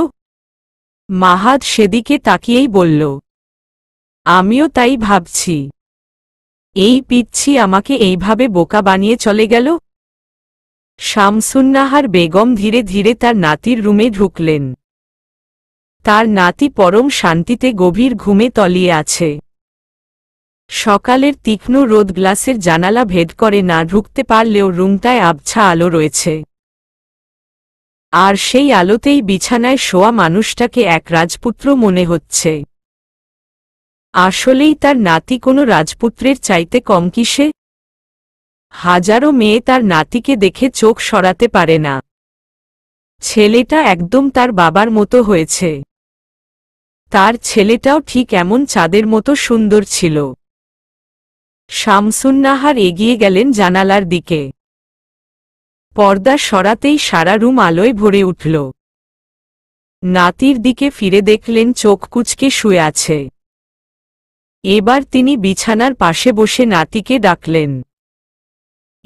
মাহাদ সেদিকে তাকিয়েই বলল আমিও তাই ভাবছি এই পিচ্ছি আমাকে এইভাবে বোকা বানিয়ে চলে গেল শামসুন্নাহার বেগম ধীরে ধীরে তার নাতির রুমে ঢুকলেন তার নাতি পরম শান্তিতে গভীর ঘুমে তলিয়ে আছে সকালের তীক্ষ্ণ রোদ গ্লাসের জানালা ভেদ করে না ঢুকতে পারলেও রুমটায় আবছা আলো রয়েছে আর সেই আলোতেই বিছানায় শোয়া মানুষটাকে এক রাজপুত্র মনে হচ্ছে আসলেই তার নাতি কোনো রাজপুত্রের চাইতে কম কিসে হাজারো মেয়ে তার নাতিকে দেখে চোখ সরাতে পারে না ছেলেটা একদম তার বাবার মতো হয়েছে তার ছেলেটাও ঠিক এমন চাঁদের মতো সুন্দর ছিল শামসুন্নাহার এগিয়ে গেলেন জানালার দিকে পর্দা সরাতেই সারা রুম আলোয় ভরে উঠল নাতির দিকে ফিরে দেখলেন চোখ কুচকে শুয়ে আছে এবার তিনি বিছানার পাশে বসে নাতিকে ডাকলেন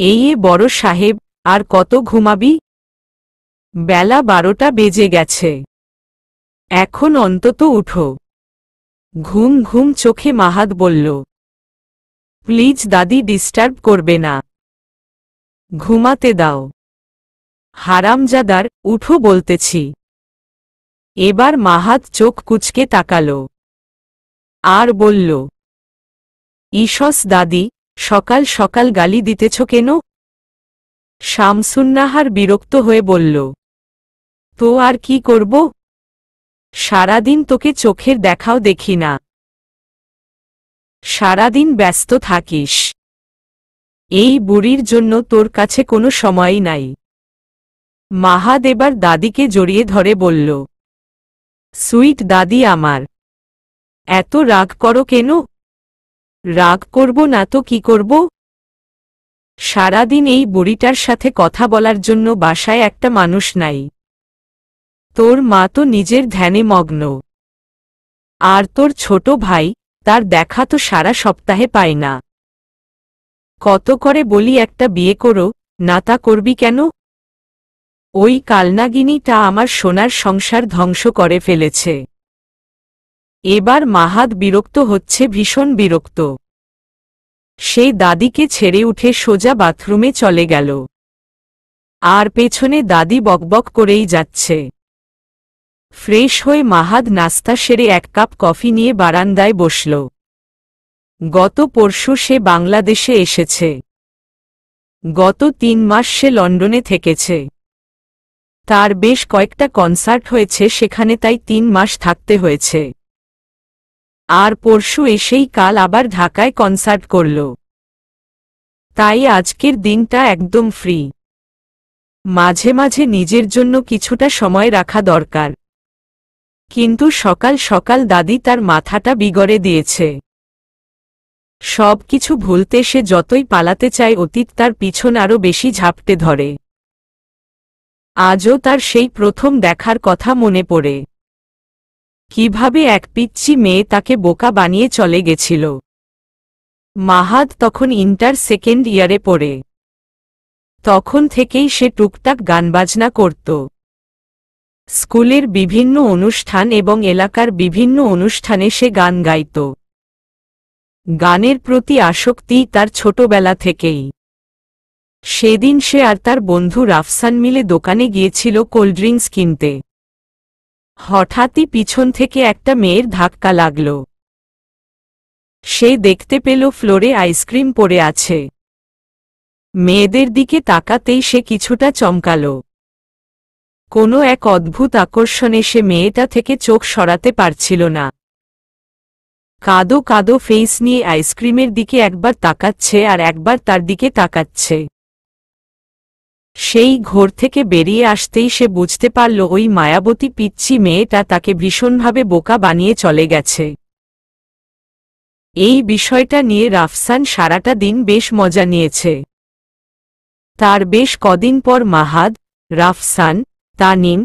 এই এ বড় সাহেব আর কত ঘুমাবি বেলা বারোটা বেজে গেছে এখন অন্তত উঠো ঘুম ঘুম চোখে মাহাত বলল প্লিজ দাদি ডিস্টার্ব করবে না ঘুমাতে দাও হারামজাদার উঠো বলতেছি এবার মাহাত চোখ কুচকে তাকালো আর বলল ঈশস দাদি সকাল সকাল গালি দিতেছ কেন শামসুন্নাহার বিরক্ত হয়ে বলল তো আর কি করব সারাদিন তোকে চোখের দেখাও দেখি না সারাদিন ব্যস্ত থাকিস এই বুড়ির জন্য তোর কাছে কোনো সময় নাই মাহাদেবার দাদিকে জড়িয়ে ধরে বলল সুইট দাদি আমার এত রাগ করো কেন রাগ করব না তো কি করব সারাদিন এই বুড়িটার সাথে কথা বলার জন্য বাসায় একটা মানুষ নাই তোর মা তো নিজের ধ্যানে মগ্ন আর তোর ছোট ভাই তার দেখা তো সারা সপ্তাহে পায় না কত করে বলি একটা বিয়ে করো না তা করবি কেন ওই কালনাগিনীটা আমার সোনার সংসার ধ্বংস করে ফেলেছে এবার মাহাদ বিরক্ত হচ্ছে ভীষণ বিরক্ত সেই দাদিকে ছেড়ে উঠে সোজা বাথরুমে চলে গেল আর পেছনে দাদি বকবক করেই যাচ্ছে ফ্রেশ হয়ে মাহাদ নাস্তা সেরে এক কাপ কফি নিয়ে বারান্দায় বসল গত পরশু সে বাংলাদেশে এসেছে গত তিন মাস সে লন্ডনে থেকেছে তার বেশ কয়েকটা কনসার্ট হয়েছে সেখানে তাই তিন মাস থাকতে হয়েছে আর পরশু এসেই কাল আবার ঢাকায় কনসার্ট করল তাই আজকের দিনটা একদম ফ্রি মাঝে মাঝে নিজের জন্য কিছুটা সময় রাখা দরকার কিন্তু সকাল সকাল দাদি তার মাথাটা বিগড়ে দিয়েছে সব কিছু ভুলতে সে যতই পালাতে চায় অতীত তার পিছন আরও বেশি ঝাপটে ধরে আজও তার সেই প্রথম দেখার কথা মনে পড়ে কিভাবে এক পিচ্ছি মেয়ে তাকে বোকা বানিয়ে চলে গেছিল মাহাদ তখন ইন্টার সেকেন্ড ইয়ারে পড়ে তখন থেকেই সে টুকটাক গানবাজনা করত স্কুলের বিভিন্ন অনুষ্ঠান এবং এলাকার বিভিন্ন অনুষ্ঠানে সে গান গাইত গানের প্রতি আসক্তি তার ছোটবেলা থেকেই সেদিন সে আর তার বন্ধু রাফসান মিলে দোকানে গিয়েছিল কোল্ড ড্রিঙ্কস কিনতে হঠাৎই পিছন থেকে একটা মেয়ের ধাক্কা লাগল সে দেখতে পেল ফ্লোরে আইসক্রিম পড়ে আছে মেয়েদের দিকে তাকাতেই সে কিছুটা চমকাল কোনো এক অদ্ভুত আকর্ষণে সে মেয়েটা থেকে চোখ সরাতে পারছিল না কাদো কাদো ফেস নিয়ে আইসক্রিমের দিকে একবার তাকাচ্ছে আর একবার তার দিকে তাকাচ্ছে সেই ঘোর থেকে বেরিয়ে আসতেই সে বুঝতে পারল ওই মায়াবতী পিচ্ছি মেয়েটা তাকে ভীষণভাবে বোকা বানিয়ে চলে গেছে এই বিষয়টা নিয়ে রাফসান সারাটা দিন বেশ মজা নিয়েছে তার বেশ কদিন পর মাহাদ রাফসান তানিম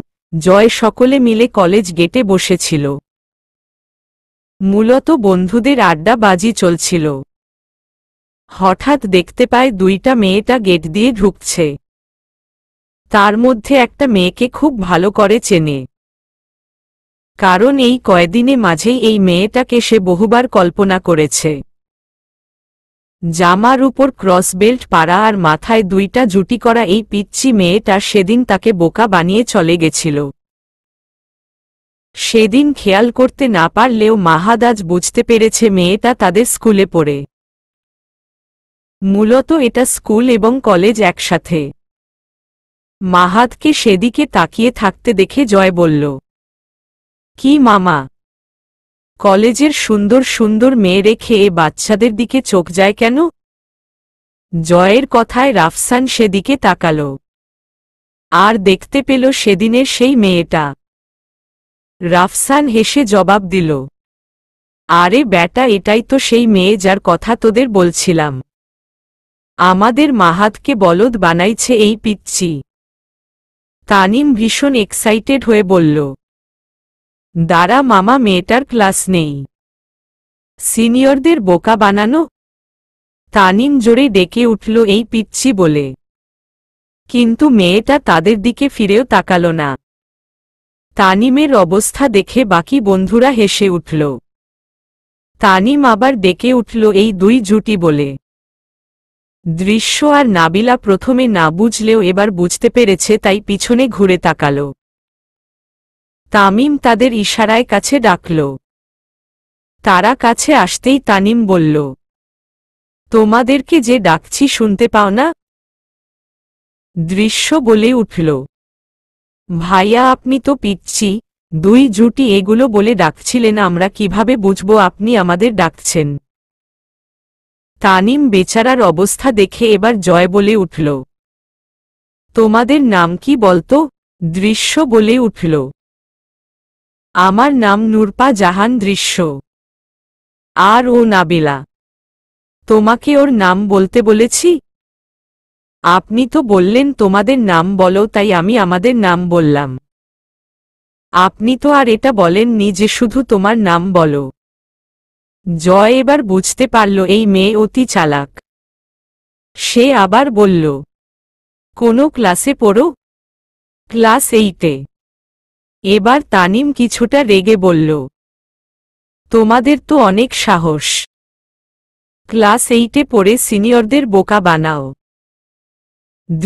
জয় সকলে মিলে কলেজ গেটে বসেছিল মূলত বন্ধুদের আড্ডা বাজি চলছিল হঠাৎ দেখতে পায় দুইটা মেয়েটা গেট দিয়ে ঢুকছে তার মধ্যে একটা মেয়েকে খুব ভালো করে চেনে কারণ এই কয়দিনে মাঝেই এই মেয়েটাকে সে বহুবার কল্পনা করেছে জামার উপর ক্রস বেল্ট পাড়া আর মাথায় দুইটা জুটি করা এই পিচ্ছি মেয়েটা সেদিন তাকে বোকা বানিয়ে চলে গেছিল সেদিন খেয়াল করতে না পারলেও মাহাদাজ বুঝতে পেরেছে মেয়েটা তাদের স্কুলে পড়ে মূলত এটা স্কুল এবং কলেজ একসাথে মাহাতকে সেদিকে তাকিয়ে থাকতে দেখে জয় বলল কি মামা কলেজের সুন্দর সুন্দর মেয়ে রেখে বাচ্চাদের দিকে চোখ যায় কেন জয়ের কথায় রাফসান সেদিকে তাকাল আর দেখতে পেল সেদিনের সেই মেয়েটা রাফসান হেসে জবাব দিল আরে ব্যাটা এটাই তো সেই মেয়ে যার কথা তোদের বলছিলাম আমাদের মাহাতকে বলদ বানাইছে এই পিচ্ছি তানিম ভীষণ এক্সাইটেড হয়ে বলল দাঁড়া মামা মেয়েটার ক্লাস নেই সিনিয়রদের বোকা বানানো তানিম জোরে ডেকে উঠল এই পিচ্ছি বলে কিন্তু মেয়েটা তাদের দিকে ফিরেও তাকাল না তানিমের অবস্থা দেখে বাকি বন্ধুরা হেসে উঠল তানিম আবার ডেকে উঠল এই দুই জুটি বলে দৃশ্য আর নাবিলা প্রথমে না বুঝলেও এবার বুঝতে পেরেছে তাই পিছনে ঘুরে তাকাল তামিম তাদের ইশারায় কাছে ডাকল তারা কাছে আসতেই তানিম বলল তোমাদেরকে যে ডাকছি শুনতে পাও না দৃশ্য বলে উঠল ভাইয়া আপনি তো পিচ্ছি দুই জুটি এগুলো বলে ডাকছিলেন আমরা কিভাবে বুঝব আপনি আমাদের ডাকছেন তানিম বেচারার অবস্থা দেখে এবার জয় বলে উঠল তোমাদের নাম কি বলতো দৃশ্য বলে উঠল আমার নাম নূরপা জাহান দৃশ্য আর ও নাবিলা তোমাকে ওর নাম বলতে বলেছি আপনি তো বললেন তোমাদের নাম বলো তাই আমি আমাদের নাম বললাম আপনি তো আর এটা বলেননি যে শুধু তোমার নাম বলো জয় এবার বুঝতে পারল এই মেয়ে অতি চালাক সে আবার বলল কোনো ক্লাসে পড়ো ক্লাস এইটে এবার তানিম কিছুটা রেগে বলল তোমাদের তো অনেক সাহস ক্লাস এইটে পড়ে সিনিয়রদের বোকা বানাও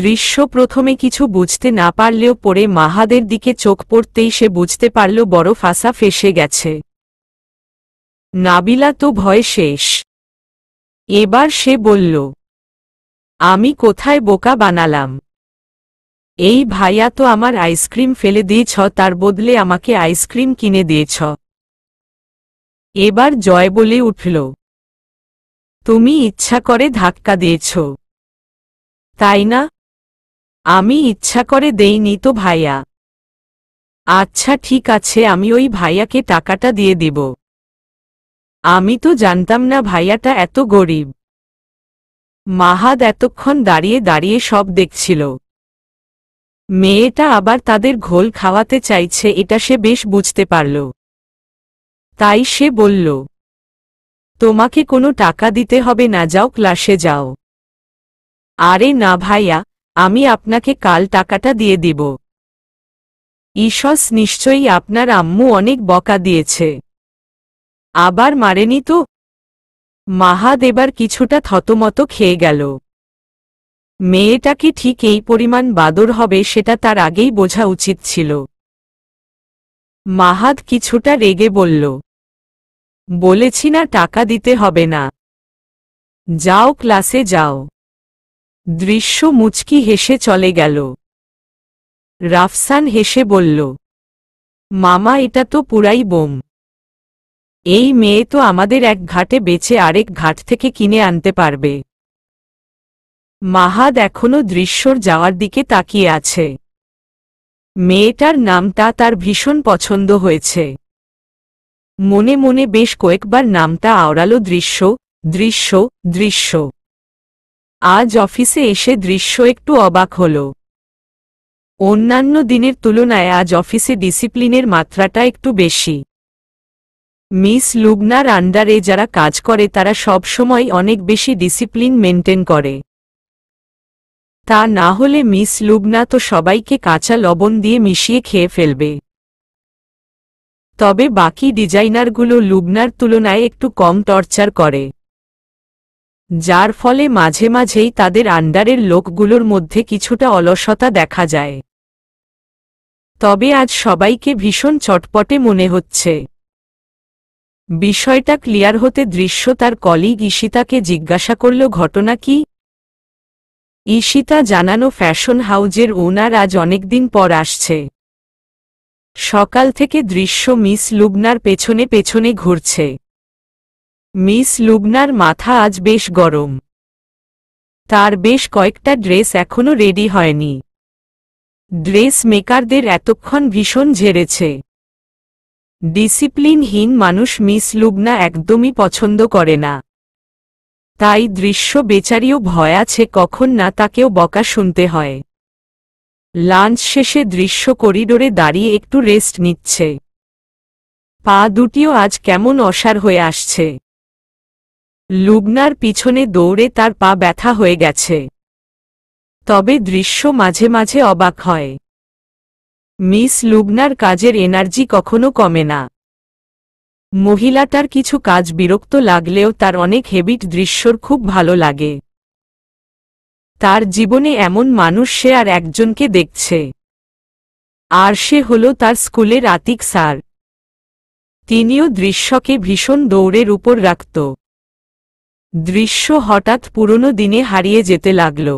দৃশ্য প্রথমে কিছু বুঝতে না পারলেও পরে মাহাদের দিকে চোখ পড়তেই সে বুঝতে পারল বড় ফাঁসা ফেসে গেছে নাবিলা তো ভয় শেষ এবার সে বলল আমি কোথায় বোকা বানালাম এই ভাইয়া তো আমার আইসক্রিম ফেলে দিয়েছ তার বদলে আমাকে আইসক্রিম কিনে দিয়েছ এবার জয় বলে উঠল তুমি ইচ্ছা করে ধাক্কা দিয়েছ তাই না আমি ইচ্ছা করে দেইনি তো ভাইয়া আচ্ছা ঠিক আছে আমি ওই ভাইয়াকে টাকাটা দিয়ে দেব আমি তো জানতাম না ভাইয়াটা এত গরিব মাহাদ এতক্ষণ দাঁড়িয়ে দাঁড়িয়ে সব দেখছিল মেয়েটা আবার তাদের ঘোল খাওয়াতে চাইছে এটা সে বেশ বুঝতে পারল তাই সে বলল তোমাকে কোনো টাকা দিতে হবে না যাও ক্লাসে যাও আরে না ভাইয়া আমি আপনাকে কাল টাকাটা দিয়ে দিব ঈশ্বস নিশ্চয়ই আপনার আম্মু অনেক বকা দিয়েছে আবার মারেনি তো মাহাদ এবার কিছুটা থতমত খেয়ে গেল মেয়েটা কি ঠিক এই পরিমাণ বাদর হবে সেটা তার আগেই বোঝা উচিত ছিল মাহাদ কিছুটা রেগে বলল বলেছি না টাকা দিতে হবে না যাও ক্লাসে যাও দৃশ্য মুচকি হেসে চলে গেল রাফসান হেসে বলল মামা এটা তো পুরাই বোম এই মেয়ে তো আমাদের এক ঘাটে বেছে আরেক ঘাট থেকে কিনে আনতে পারবে মাহাদ এখনো দৃশ্যর যাওয়ার দিকে তাকিয়ে আছে মেয়েটার নামটা তার ভীষণ পছন্দ হয়েছে মনে মনে বেশ কয়েকবার নামটা আওড়ালো দৃশ্য দৃশ্য দৃশ্য আজ অফিসে এসে দৃশ্য একটু অবাক হল অন্যান্য দিনের তুলনায় আজ অফিসে ডিসিপ্লিনের মাত্রাটা একটু বেশি মিস লুবনার আন্ডারে যারা কাজ করে তারা সব সময় অনেক বেশি ডিসিপ্লিন মেনটেন করে তা না হলে মিস লুবনা তো সবাইকে কাঁচা লবণ দিয়ে মিশিয়ে খেয়ে ফেলবে তবে বাকি ডিজাইনারগুলো লুবনার তুলনায় একটু কম টর্চার করে যার ফলে মাঝে মাঝেই তাদের আন্ডারের লোকগুলোর মধ্যে কিছুটা অলসতা দেখা যায় তবে আজ সবাইকে ভীষণ চটপটে মনে হচ্ছে বিষয়টা ক্লিয়ার হতে দৃশ্য তার কলিগ ঈশিতাকে জিজ্ঞাসা করল ঘটনা কি ঈশিতা জানানো ফ্যাশন হাউজের ওনার আজ অনেকদিন পর আসছে সকাল থেকে দৃশ্য মিস লুবনার পেছনে পেছনে ঘুরছে মিস লুবনার মাথা আজ বেশ গরম তার বেশ কয়েকটা ড্রেস এখনও রেডি হয়নি ড্রেস মেকারদের এতক্ষণ ভীষণ ঝেড়েছে ডিসিপ্লিনহীন মানুষ মিস লুবনা একদমই পছন্দ করে না তাই দৃশ্য বেচারিও ভয় আছে কখন না তাকেও বকা শুনতে হয় লাঞ্চ শেষে দৃশ্য করিডোরে দাঁড়িয়ে একটু রেস্ট নিচ্ছে পা দুটিও আজ কেমন অসার হয়ে আসছে লুবনার পিছনে দৌড়ে তার পা ব্যথা হয়ে গেছে তবে দৃশ্য মাঝে মাঝে অবাক হয় মিস লুবনার কাজের এনার্জি কখনো কমে না মহিলাটার কিছু কাজ বিরক্ত লাগলেও তার অনেক হেবিট দৃশ্যর খুব ভালো লাগে তার জীবনে এমন মানুষ সে আর একজনকে দেখছে আর সে হল তার স্কুলের আতিক স্যার তিনিও দৃশ্যকে ভীষণ দৌড়ের উপর রাখত দৃশ্য হঠাৎ পুরনো দিনে হারিয়ে যেতে লাগল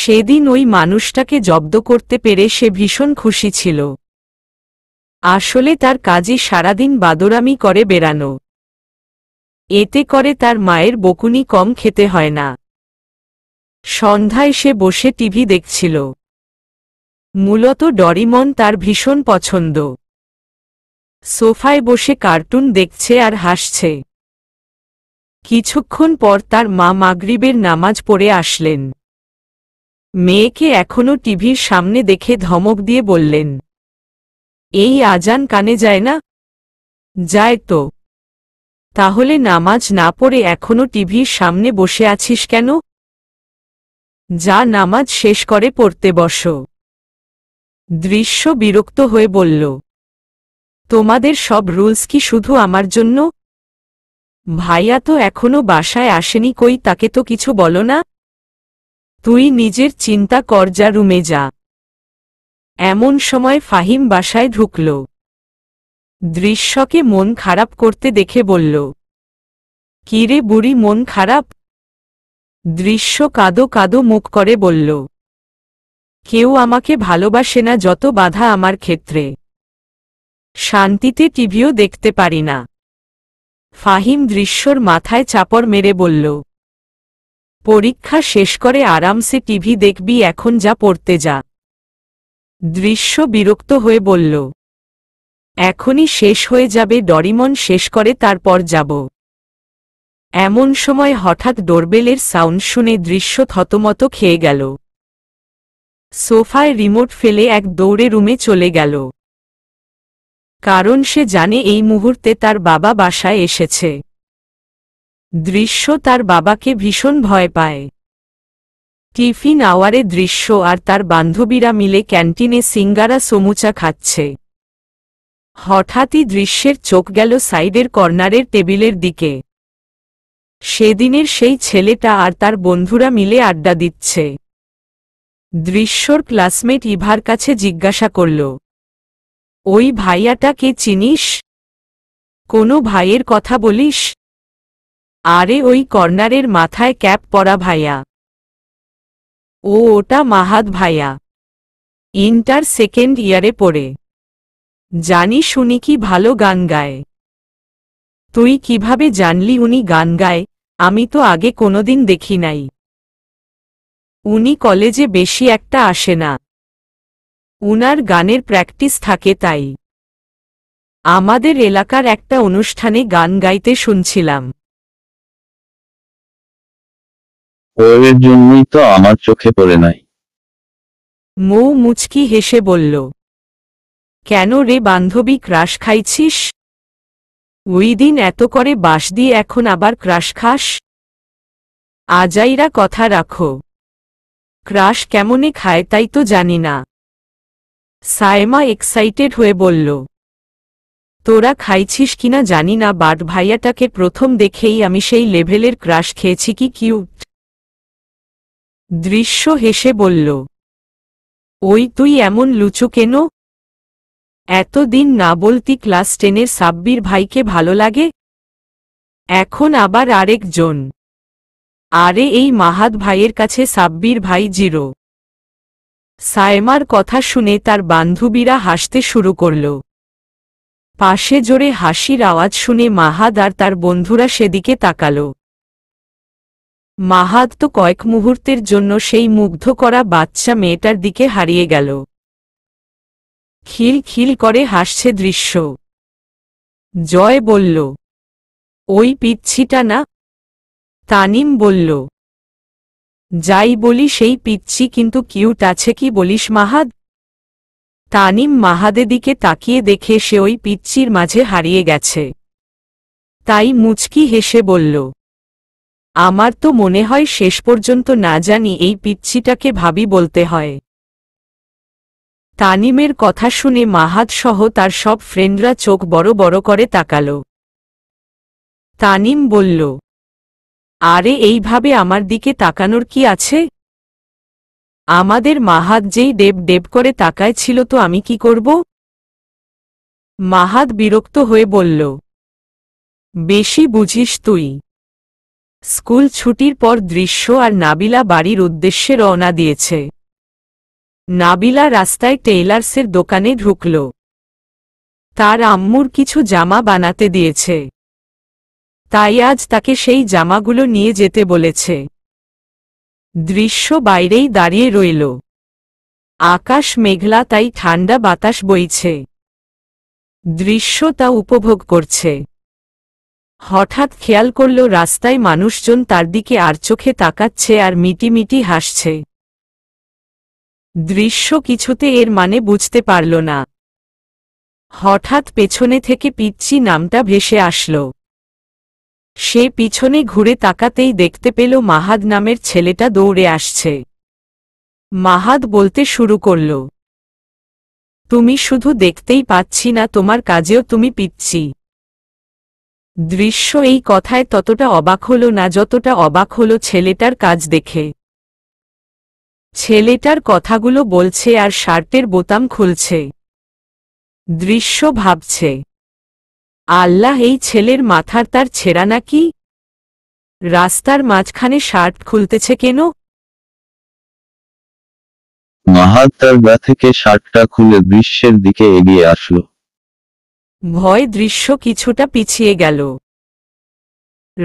সেদিন ওই মানুষটাকে জব্দ করতে পেরে সে ভীষণ খুশি ছিল আসলে তার কাজই সারাদিন বাদরামি করে বেড়ানো এতে করে তার মায়ের বকুনি কম খেতে হয় না সন্ধ্যায় সে বসে টিভি দেখছিল মূলত ডরিমন তার ভীষণ পছন্দ সোফায় বসে কার্টুন দেখছে আর হাসছে কিছুক্ষণ পর তার মা মাগরিবের নামাজ পড়ে আসলেন মেয়েকে এখনও টিভির সামনে দেখে ধমক দিয়ে বললেন এই আজান কানে যায় না যায় তো তাহলে নামাজ না পড়ে এখনও টিভির সামনে বসে আছিস কেন যা নামাজ শেষ করে পড়তে বস দৃশ্য বিরক্ত হয়ে বলল তোমাদের সব রুলস কি শুধু আমার জন্য ভাইয়া তো এখনো বাসায় আসেনি কই তাকে তো কিছু বলো না তুই নিজের চিন্তা করজা রুমে যা এমন সময় ফাহিম বাসায় ঢুকল দৃশ্যকে মন খারাপ করতে দেখে বলল কিরে বুড়ি মন খারাপ দৃশ্য কাদো কাদো মুখ করে বলল কেউ আমাকে ভালোবাসে না যত বাধা আমার ক্ষেত্রে শান্তিতে টিভিও দেখতে পারি না ফাহিম দৃশ্যর মাথায় চাপড় মেরে বলল পরীক্ষা শেষ করে আরামসে টিভি দেখবি এখন যা পড়তে যা দৃশ্য বিরক্ত হয়ে বলল এখনই শেষ হয়ে যাবে ডরিমন শেষ করে তারপর যাব এমন সময় হঠাৎ ডোরবেলের সাউন্ড শুনে দৃশ্য থতমত খেয়ে গেল সোফায় রিমোট ফেলে এক দৌড়ে রুমে চলে গেল কারণ সে জানে এই মুহূর্তে তার বাবা বাসায় এসেছে দৃশ্য তার বাবাকে ভীষণ ভয় পায় টিফিন আওয়ারে দৃশ্য আর তার বান্ধবীরা মিলে ক্যান্টিনে সিঙ্গারা সমুচা খাচ্ছে হঠাৎই দৃশ্যের চোখ গেল সাইডের কর্নারের টেবিলের দিকে সেদিনের সেই ছেলেটা আর তার বন্ধুরা মিলে আড্ডা দিচ্ছে দৃশ্যর ক্লাসমেট ইভার কাছে জিজ্ঞাসা করল ওই ভাইয়াটা কে চিনিস কোনো ভাইয়ের কথা বলিস আরে ওই কর্নারের মাথায় ক্যাপ পরা ভাইয়া ও ওটা মাহাত ভাইয়া ইন্টার সেকেন্ড ইয়ারে পড়ে জানি শুনি কি ভালো গান গায় তুই কিভাবে জানলি উনি গান গায় আমি তো আগে কোনোদিন দেখি নাই উনি কলেজে বেশি একটা আসে না উনার গানের প্র্যাকটিস থাকে তাই আমাদের এলাকার একটা অনুষ্ঠানে গান গাইতে শুনছিলাম ওর জন্যই তো আমার চোখে পড়ে নাই মৌ মুচকি হেসে বলল কেন রে বান্ধবী ক্রাশ খাইছিস ওই দিন এত করে বাঁশ দিয়ে এখন আবার ক্রাশ খাস আজাইরা কথা রাখো ক্রাশ কেমনে খায় তাই তো জানি না সায়মা এক্সাইটেড হয়ে বলল তোরা খাইছিস কিনা জানি না বাট ভাইয়াটাকে প্রথম দেখেই আমি সেই লেভেলের ক্রাশ খেয়েছি কি কিউট দৃশ্য হেসে বলল ওই তুই এমন লুচু কেন এতদিন না বলতি ক্লাস টেনের সাব্বির ভাইকে ভালো লাগে এখন আবার আরেকজন আরে এই মাহাত ভাইয়ের কাছে সাব্বির ভাই জিরো সায়মার কথা শুনে তার বান্ধবীরা হাসতে শুরু করল পাশে জোরে হাসির আওয়াজ শুনে মাহাদ আর তার বন্ধুরা সেদিকে তাকালো মাহাদ তো কয়েক মুহূর্তের জন্য সেই মুগ্ধ করা বাচ্চা মেয়েটার দিকে হারিয়ে গেল খিল খিল করে হাসছে দৃশ্য জয় বলল ওই পিচ্ছিটা না তানিম বলল যাই বলি সেই পিচ্ছি কিন্তু কিউট আছে কি বলিস মাহাদ তানিম মাহাদে দিকে তাকিয়ে দেখে সে ওই পিচ্ছির মাঝে হারিয়ে গেছে তাই মুচকি হেসে বলল আমার তো মনে হয় শেষ পর্যন্ত না জানি এই পিচ্ছিটাকে ভাবি বলতে হয় তানিমের কথা শুনে মাহাত সহ তার সব ফ্রেন্ডরা চোখ বড় বড় করে তাকাল তানিম বলল আরে এইভাবে আমার দিকে তাকানোর কি আছে আমাদের মাহাত যেই ডেব ডেব করে তাকায় ছিল তো আমি কি করব মাহাত বিরক্ত হয়ে বলল বেশি বুঝিস তুই স্কুল ছুটির পর দৃশ্য আর নাবিলা বাড়ির উদ্দেশ্যে রওনা দিয়েছে নাবিলা রাস্তায় টেইলার্সের দোকানে ঢুকল তার আম্মুর কিছু জামা বানাতে দিয়েছে তাই আজ তাকে সেই জামাগুলো নিয়ে যেতে বলেছে দৃশ্য বাইরেই দাঁড়িয়ে রইল আকাশ মেঘলা তাই ঠান্ডা বাতাস বইছে দৃশ্য তা উপভোগ করছে হঠাৎ খেয়াল করল রাস্তায় মানুষজন তার দিকে আর চোখে তাকাচ্ছে আর মিটিমিটি হাসছে দৃশ্য কিছুতে এর মানে বুঝতে পারল না হঠাৎ পেছনে থেকে পিচ্ছি নামটা ভেসে আসল সে পিছনে ঘুরে তাকাতেই দেখতে পেল মাহাদ নামের ছেলেটা দৌড়ে আসছে মাহাদ বলতে শুরু করল তুমি শুধু দেখতেই পাচ্ছি না তোমার কাজেও তুমি পিচ্ছি দৃশ্য এই কথায় ততটা অবাক হল না যতটা অবাক হল ছেলেটার কাজ দেখে ছেলেটার কথাগুলো বলছে আর শার্টের বোতাম খুলছে দৃশ্য ভাবছে আল্লাহ এই ছেলের মাথার তার ছেঁড়া নাকি রাস্তার মাঝখানে শার্ট খুলতেছে কেন মাহাত তার থেকে শার্টটা খুলে দৃশ্যের দিকে এগিয়ে আসলো ভয় দৃশ্য কিছুটা পিছিয়ে গেল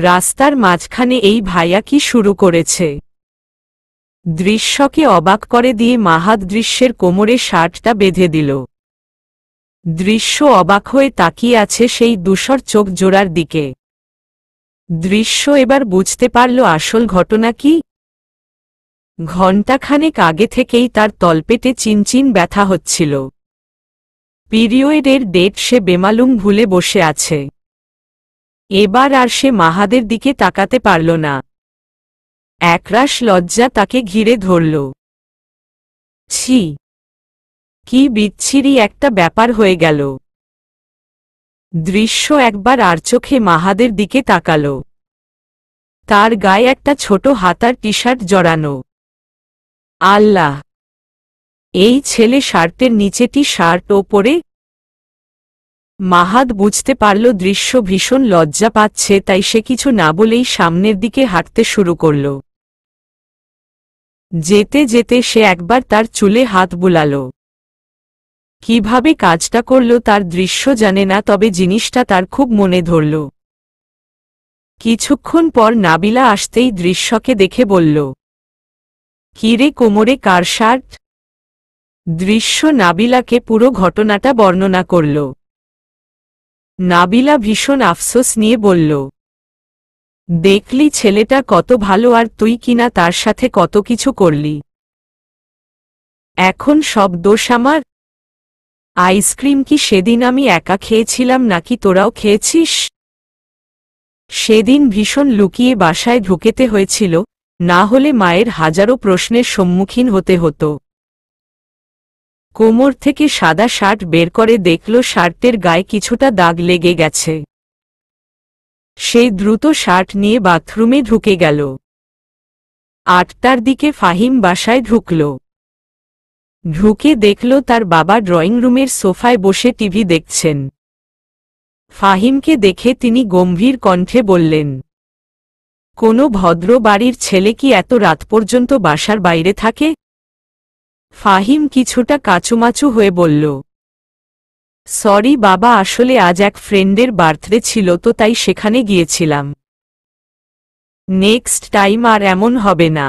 রাস্তার মাঝখানে এই ভাইয়া কি শুরু করেছে দৃশ্যকে অবাক করে দিয়ে মাহাত দৃশ্যের কোমরে শার্টটা বেঁধে দিল দৃশ্য অবাক হয়ে তাকিয়ে আছে সেই দুষর চোখ জোড়ার দিকে দৃশ্য এবার বুঝতে পারল আসল ঘটনা কি ঘণ্টাখানেক আগে থেকেই তার তলপেটে চিনচিন ব্যথা হচ্ছিল পিরিয়ডের ডেট সে বেমালুম ভুলে বসে আছে এবার আর সে মাহাদের দিকে তাকাতে পারল না একরাশ লজ্জা তাকে ঘিরে ধরল ছি কি বিচ্ছিরি একটা ব্যাপার হয়ে গেল দৃশ্য একবার আর চোখে মাহাদের দিকে তাকাল তার গায়ে একটা ছোট হাতার টি শার্ট জড়ানো আল্লাহ এই ছেলে শার্টের নিচেটি শার্ট ওপরে মাহাদ বুঝতে পারল দৃশ্য ভীষণ লজ্জা পাচ্ছে তাই সে কিছু না বলেই সামনের দিকে হাঁটতে শুরু করল যেতে যেতে সে একবার তার চুলে হাত বুলাল কিভাবে কাজটা করল তার দৃশ্য জানে না তবে জিনিসটা তার খুব মনে ধরল কিছুক্ষণ পর নাবিলা আসতেই দৃশ্যকে দেখে বলল কিরে কোমরে কার শার্ট দৃশ্য নাবিলাকে পুরো ঘটনাটা বর্ণনা করল নাবিলা ভীষণ আফসোস নিয়ে বলল দেখলি ছেলেটা কত ভালো আর তুই কিনা তার সাথে কত কিছু করলি এখন সব দোষ আমার আইসক্রিম কি সেদিন আমি একা খেয়েছিলাম নাকি তোরাও খেয়েছিস সেদিন ভীষণ লুকিয়ে বাসায় ঢুকেতে হয়েছিল না হলে মায়ের হাজারো প্রশ্নের সম্মুখীন হতে হতো কোমর থেকে সাদা শার্ট বের করে দেখল শার্টের গায়ে কিছুটা দাগ লেগে গেছে সেই দ্রুত শার্ট নিয়ে বাথরুমে ঢুকে গেল আটটার দিকে ফাহিম বাসায় ঢুকল ঢুকে দেখল তার বাবা ড্রয়িং রুমের সোফায় বসে টিভি দেখছেন ফাহিমকে দেখে তিনি গম্ভীর কণ্ঠে বললেন কোনো ভদ্র বাড়ির ছেলে কি এত রাত পর্যন্ত বাসার বাইরে থাকে ফাহিম কিছুটা কাচুমাচু হয়ে বলল সরি বাবা আসলে আজ এক ফ্রেন্ডের বার্থডে ছিল তো তাই সেখানে গিয়েছিলাম নেক্সট টাইম আর এমন হবে না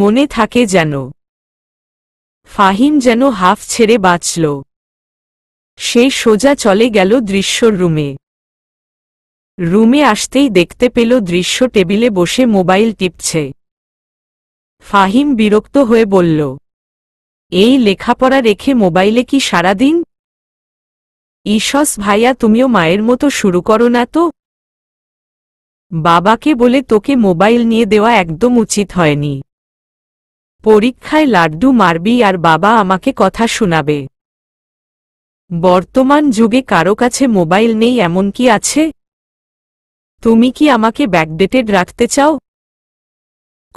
মনে থাকে যেন ফাহিম যেন হাফ ছেড়ে বাঁচল সে সোজা চলে গেল দৃশ্যর রুমে রুমে আসতেই দেখতে পেল দৃশ্য টেবিলে বসে মোবাইল টিপছে ফাহিম বিরক্ত হয়ে বলল এই লেখাপড়া রেখে মোবাইলে কি সারাদিন ঈশ্বস ভাইয়া তুমিও মায়ের মতো শুরু করো না তো বাবাকে বলে তোকে মোবাইল নিয়ে দেওয়া একদম উচিত হয়নি পরীক্ষায় লাড্ডু মারবি আর বাবা আমাকে কথা শোনাবে বর্তমান যুগে কারো কাছে মোবাইল নেই এমন কি আছে তুমি কি আমাকে ব্যাকডেটেড রাখতে চাও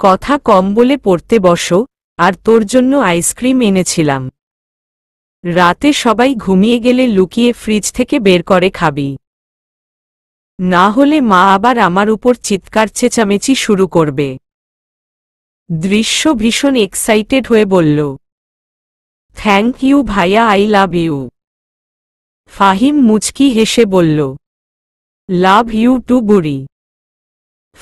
কথা কম বলে পড়তে বসো আর তোর জন্য আইসক্রিম এনেছিলাম রাতে সবাই ঘুমিয়ে গেলে লুকিয়ে ফ্রিজ থেকে বের করে খাবি না হলে মা আবার আমার উপর চিৎকার চেঁচামেচি শুরু করবে দৃশ্য ভীষণ এক্সাইটেড হয়ে বলল থ্যাংক ইউ ভাইয়া আই লাভ ইউ ফাহিম মুচকি হেসে বলল লাভ ইউ টু বুড়ি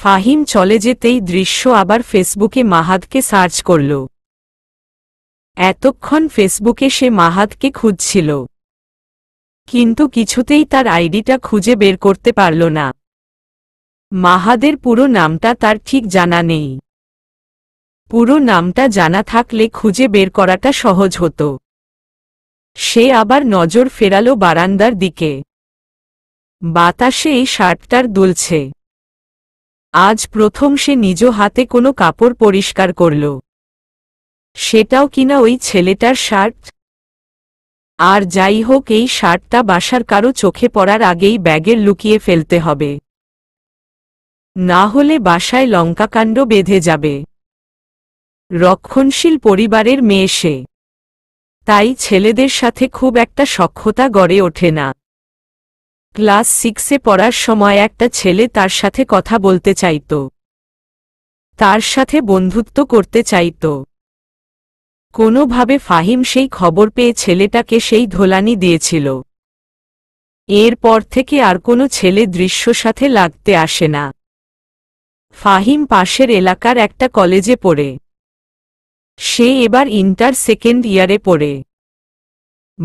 ফাহিম চলে যেতেই দৃশ্য আবার ফেসবুকে মাহাদকে সার্চ করল এতক্ষণ ফেসবুকে সে মাহাদকে খুঁজছিল কিন্তু কিছুতেই তার আইডিটা খুঁজে বের করতে পারল না মাহাদের পুরো নামটা তার ঠিক জানা নেই পুরো নামটা জানা থাকলে খুঁজে বের করাটা সহজ হতো সে আবার নজর ফেরালো বারান্দার দিকে বাতাসে এই শার্টটার দুলছে আজ প্রথম সে নিজ হাতে কোনো কাপড় পরিষ্কার করল সেটাও কিনা ওই ছেলেটার শার্ট আর যাই হোক এই শার্টটা বাসার কারো চোখে পড়ার আগেই ব্যাগের লুকিয়ে ফেলতে হবে না হলে বাসায় লঙ্কাকাণ্ড বেঁধে যাবে রক্ষণশীল পরিবারের মেয়ে সে তাই ছেলেদের সাথে খুব একটা সক্ষতা গড়ে ওঠে না ক্লাস সিক্সে পড়ার সময় একটা ছেলে তার সাথে কথা বলতে চাইত তার সাথে বন্ধুত্ব করতে চাইত কোনোভাবে ফাহিম সেই খবর পেয়ে ছেলেটাকে সেই ধোলানি দিয়েছিল এরপর থেকে আর কোনো ছেলে দৃশ্য সাথে লাগতে আসে না ফাহিম পাশের এলাকার একটা কলেজে পড়ে সে এবার ইন্টার সেকেন্ড ইয়ারে পড়ে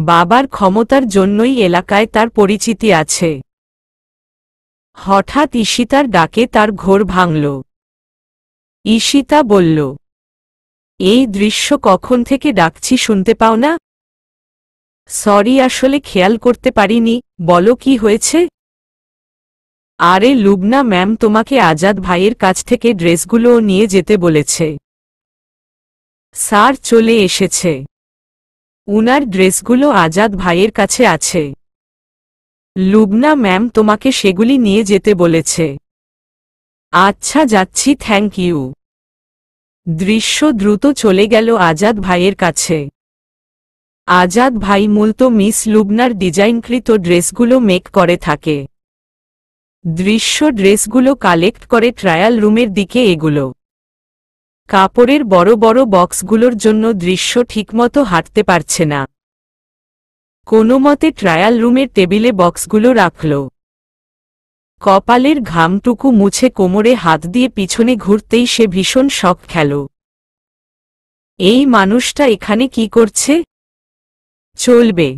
বাবার ক্ষমতার জন্যই এলাকায় তার পরিচিতি আছে হঠাৎ ঈশিতার ডাকে তার ঘোর ভাঙল ঈশিতা বলল এই দৃশ্য কখন থেকে ডাকছি শুনতে পাও না সরি আসলে খেয়াল করতে পারিনি বলো কি হয়েছে আরে লুবনা ম্যাম তোমাকে আজাদ ভাইয়ের কাছ থেকে ড্রেসগুলোও নিয়ে যেতে বলেছে স্যার চলে এসেছে উনার ড্রেসগুলো আজাদ ভাইয়ের কাছে আছে লুবনা ম্যাম তোমাকে সেগুলি নিয়ে যেতে বলেছে আচ্ছা যাচ্ছি থ্যাংক ইউ দৃশ্য দ্রুত চলে গেল আজাদ ভাইয়ের কাছে আজাদ ভাই মূলত মিস লুবনার ডিজাইনকৃত ড্রেসগুলো মেক করে থাকে দৃশ্য ড্রেসগুলো কালেক্ট করে ট্রায়াল রুমের দিকে এগুলো কাপড়ের বড় বড় বক্সগুলোর জন্য দৃশ্য ঠিকমতো হাঁটতে পারছে না কোনো মতে ট্রায়াল রুমের টেবিলে বক্সগুলো রাখল কপালের ঘামটুকু মুছে কোমরে হাত দিয়ে পিছনে ঘুরতেই সে ভীষণ শখ খেল এই মানুষটা এখানে কি করছে চলবে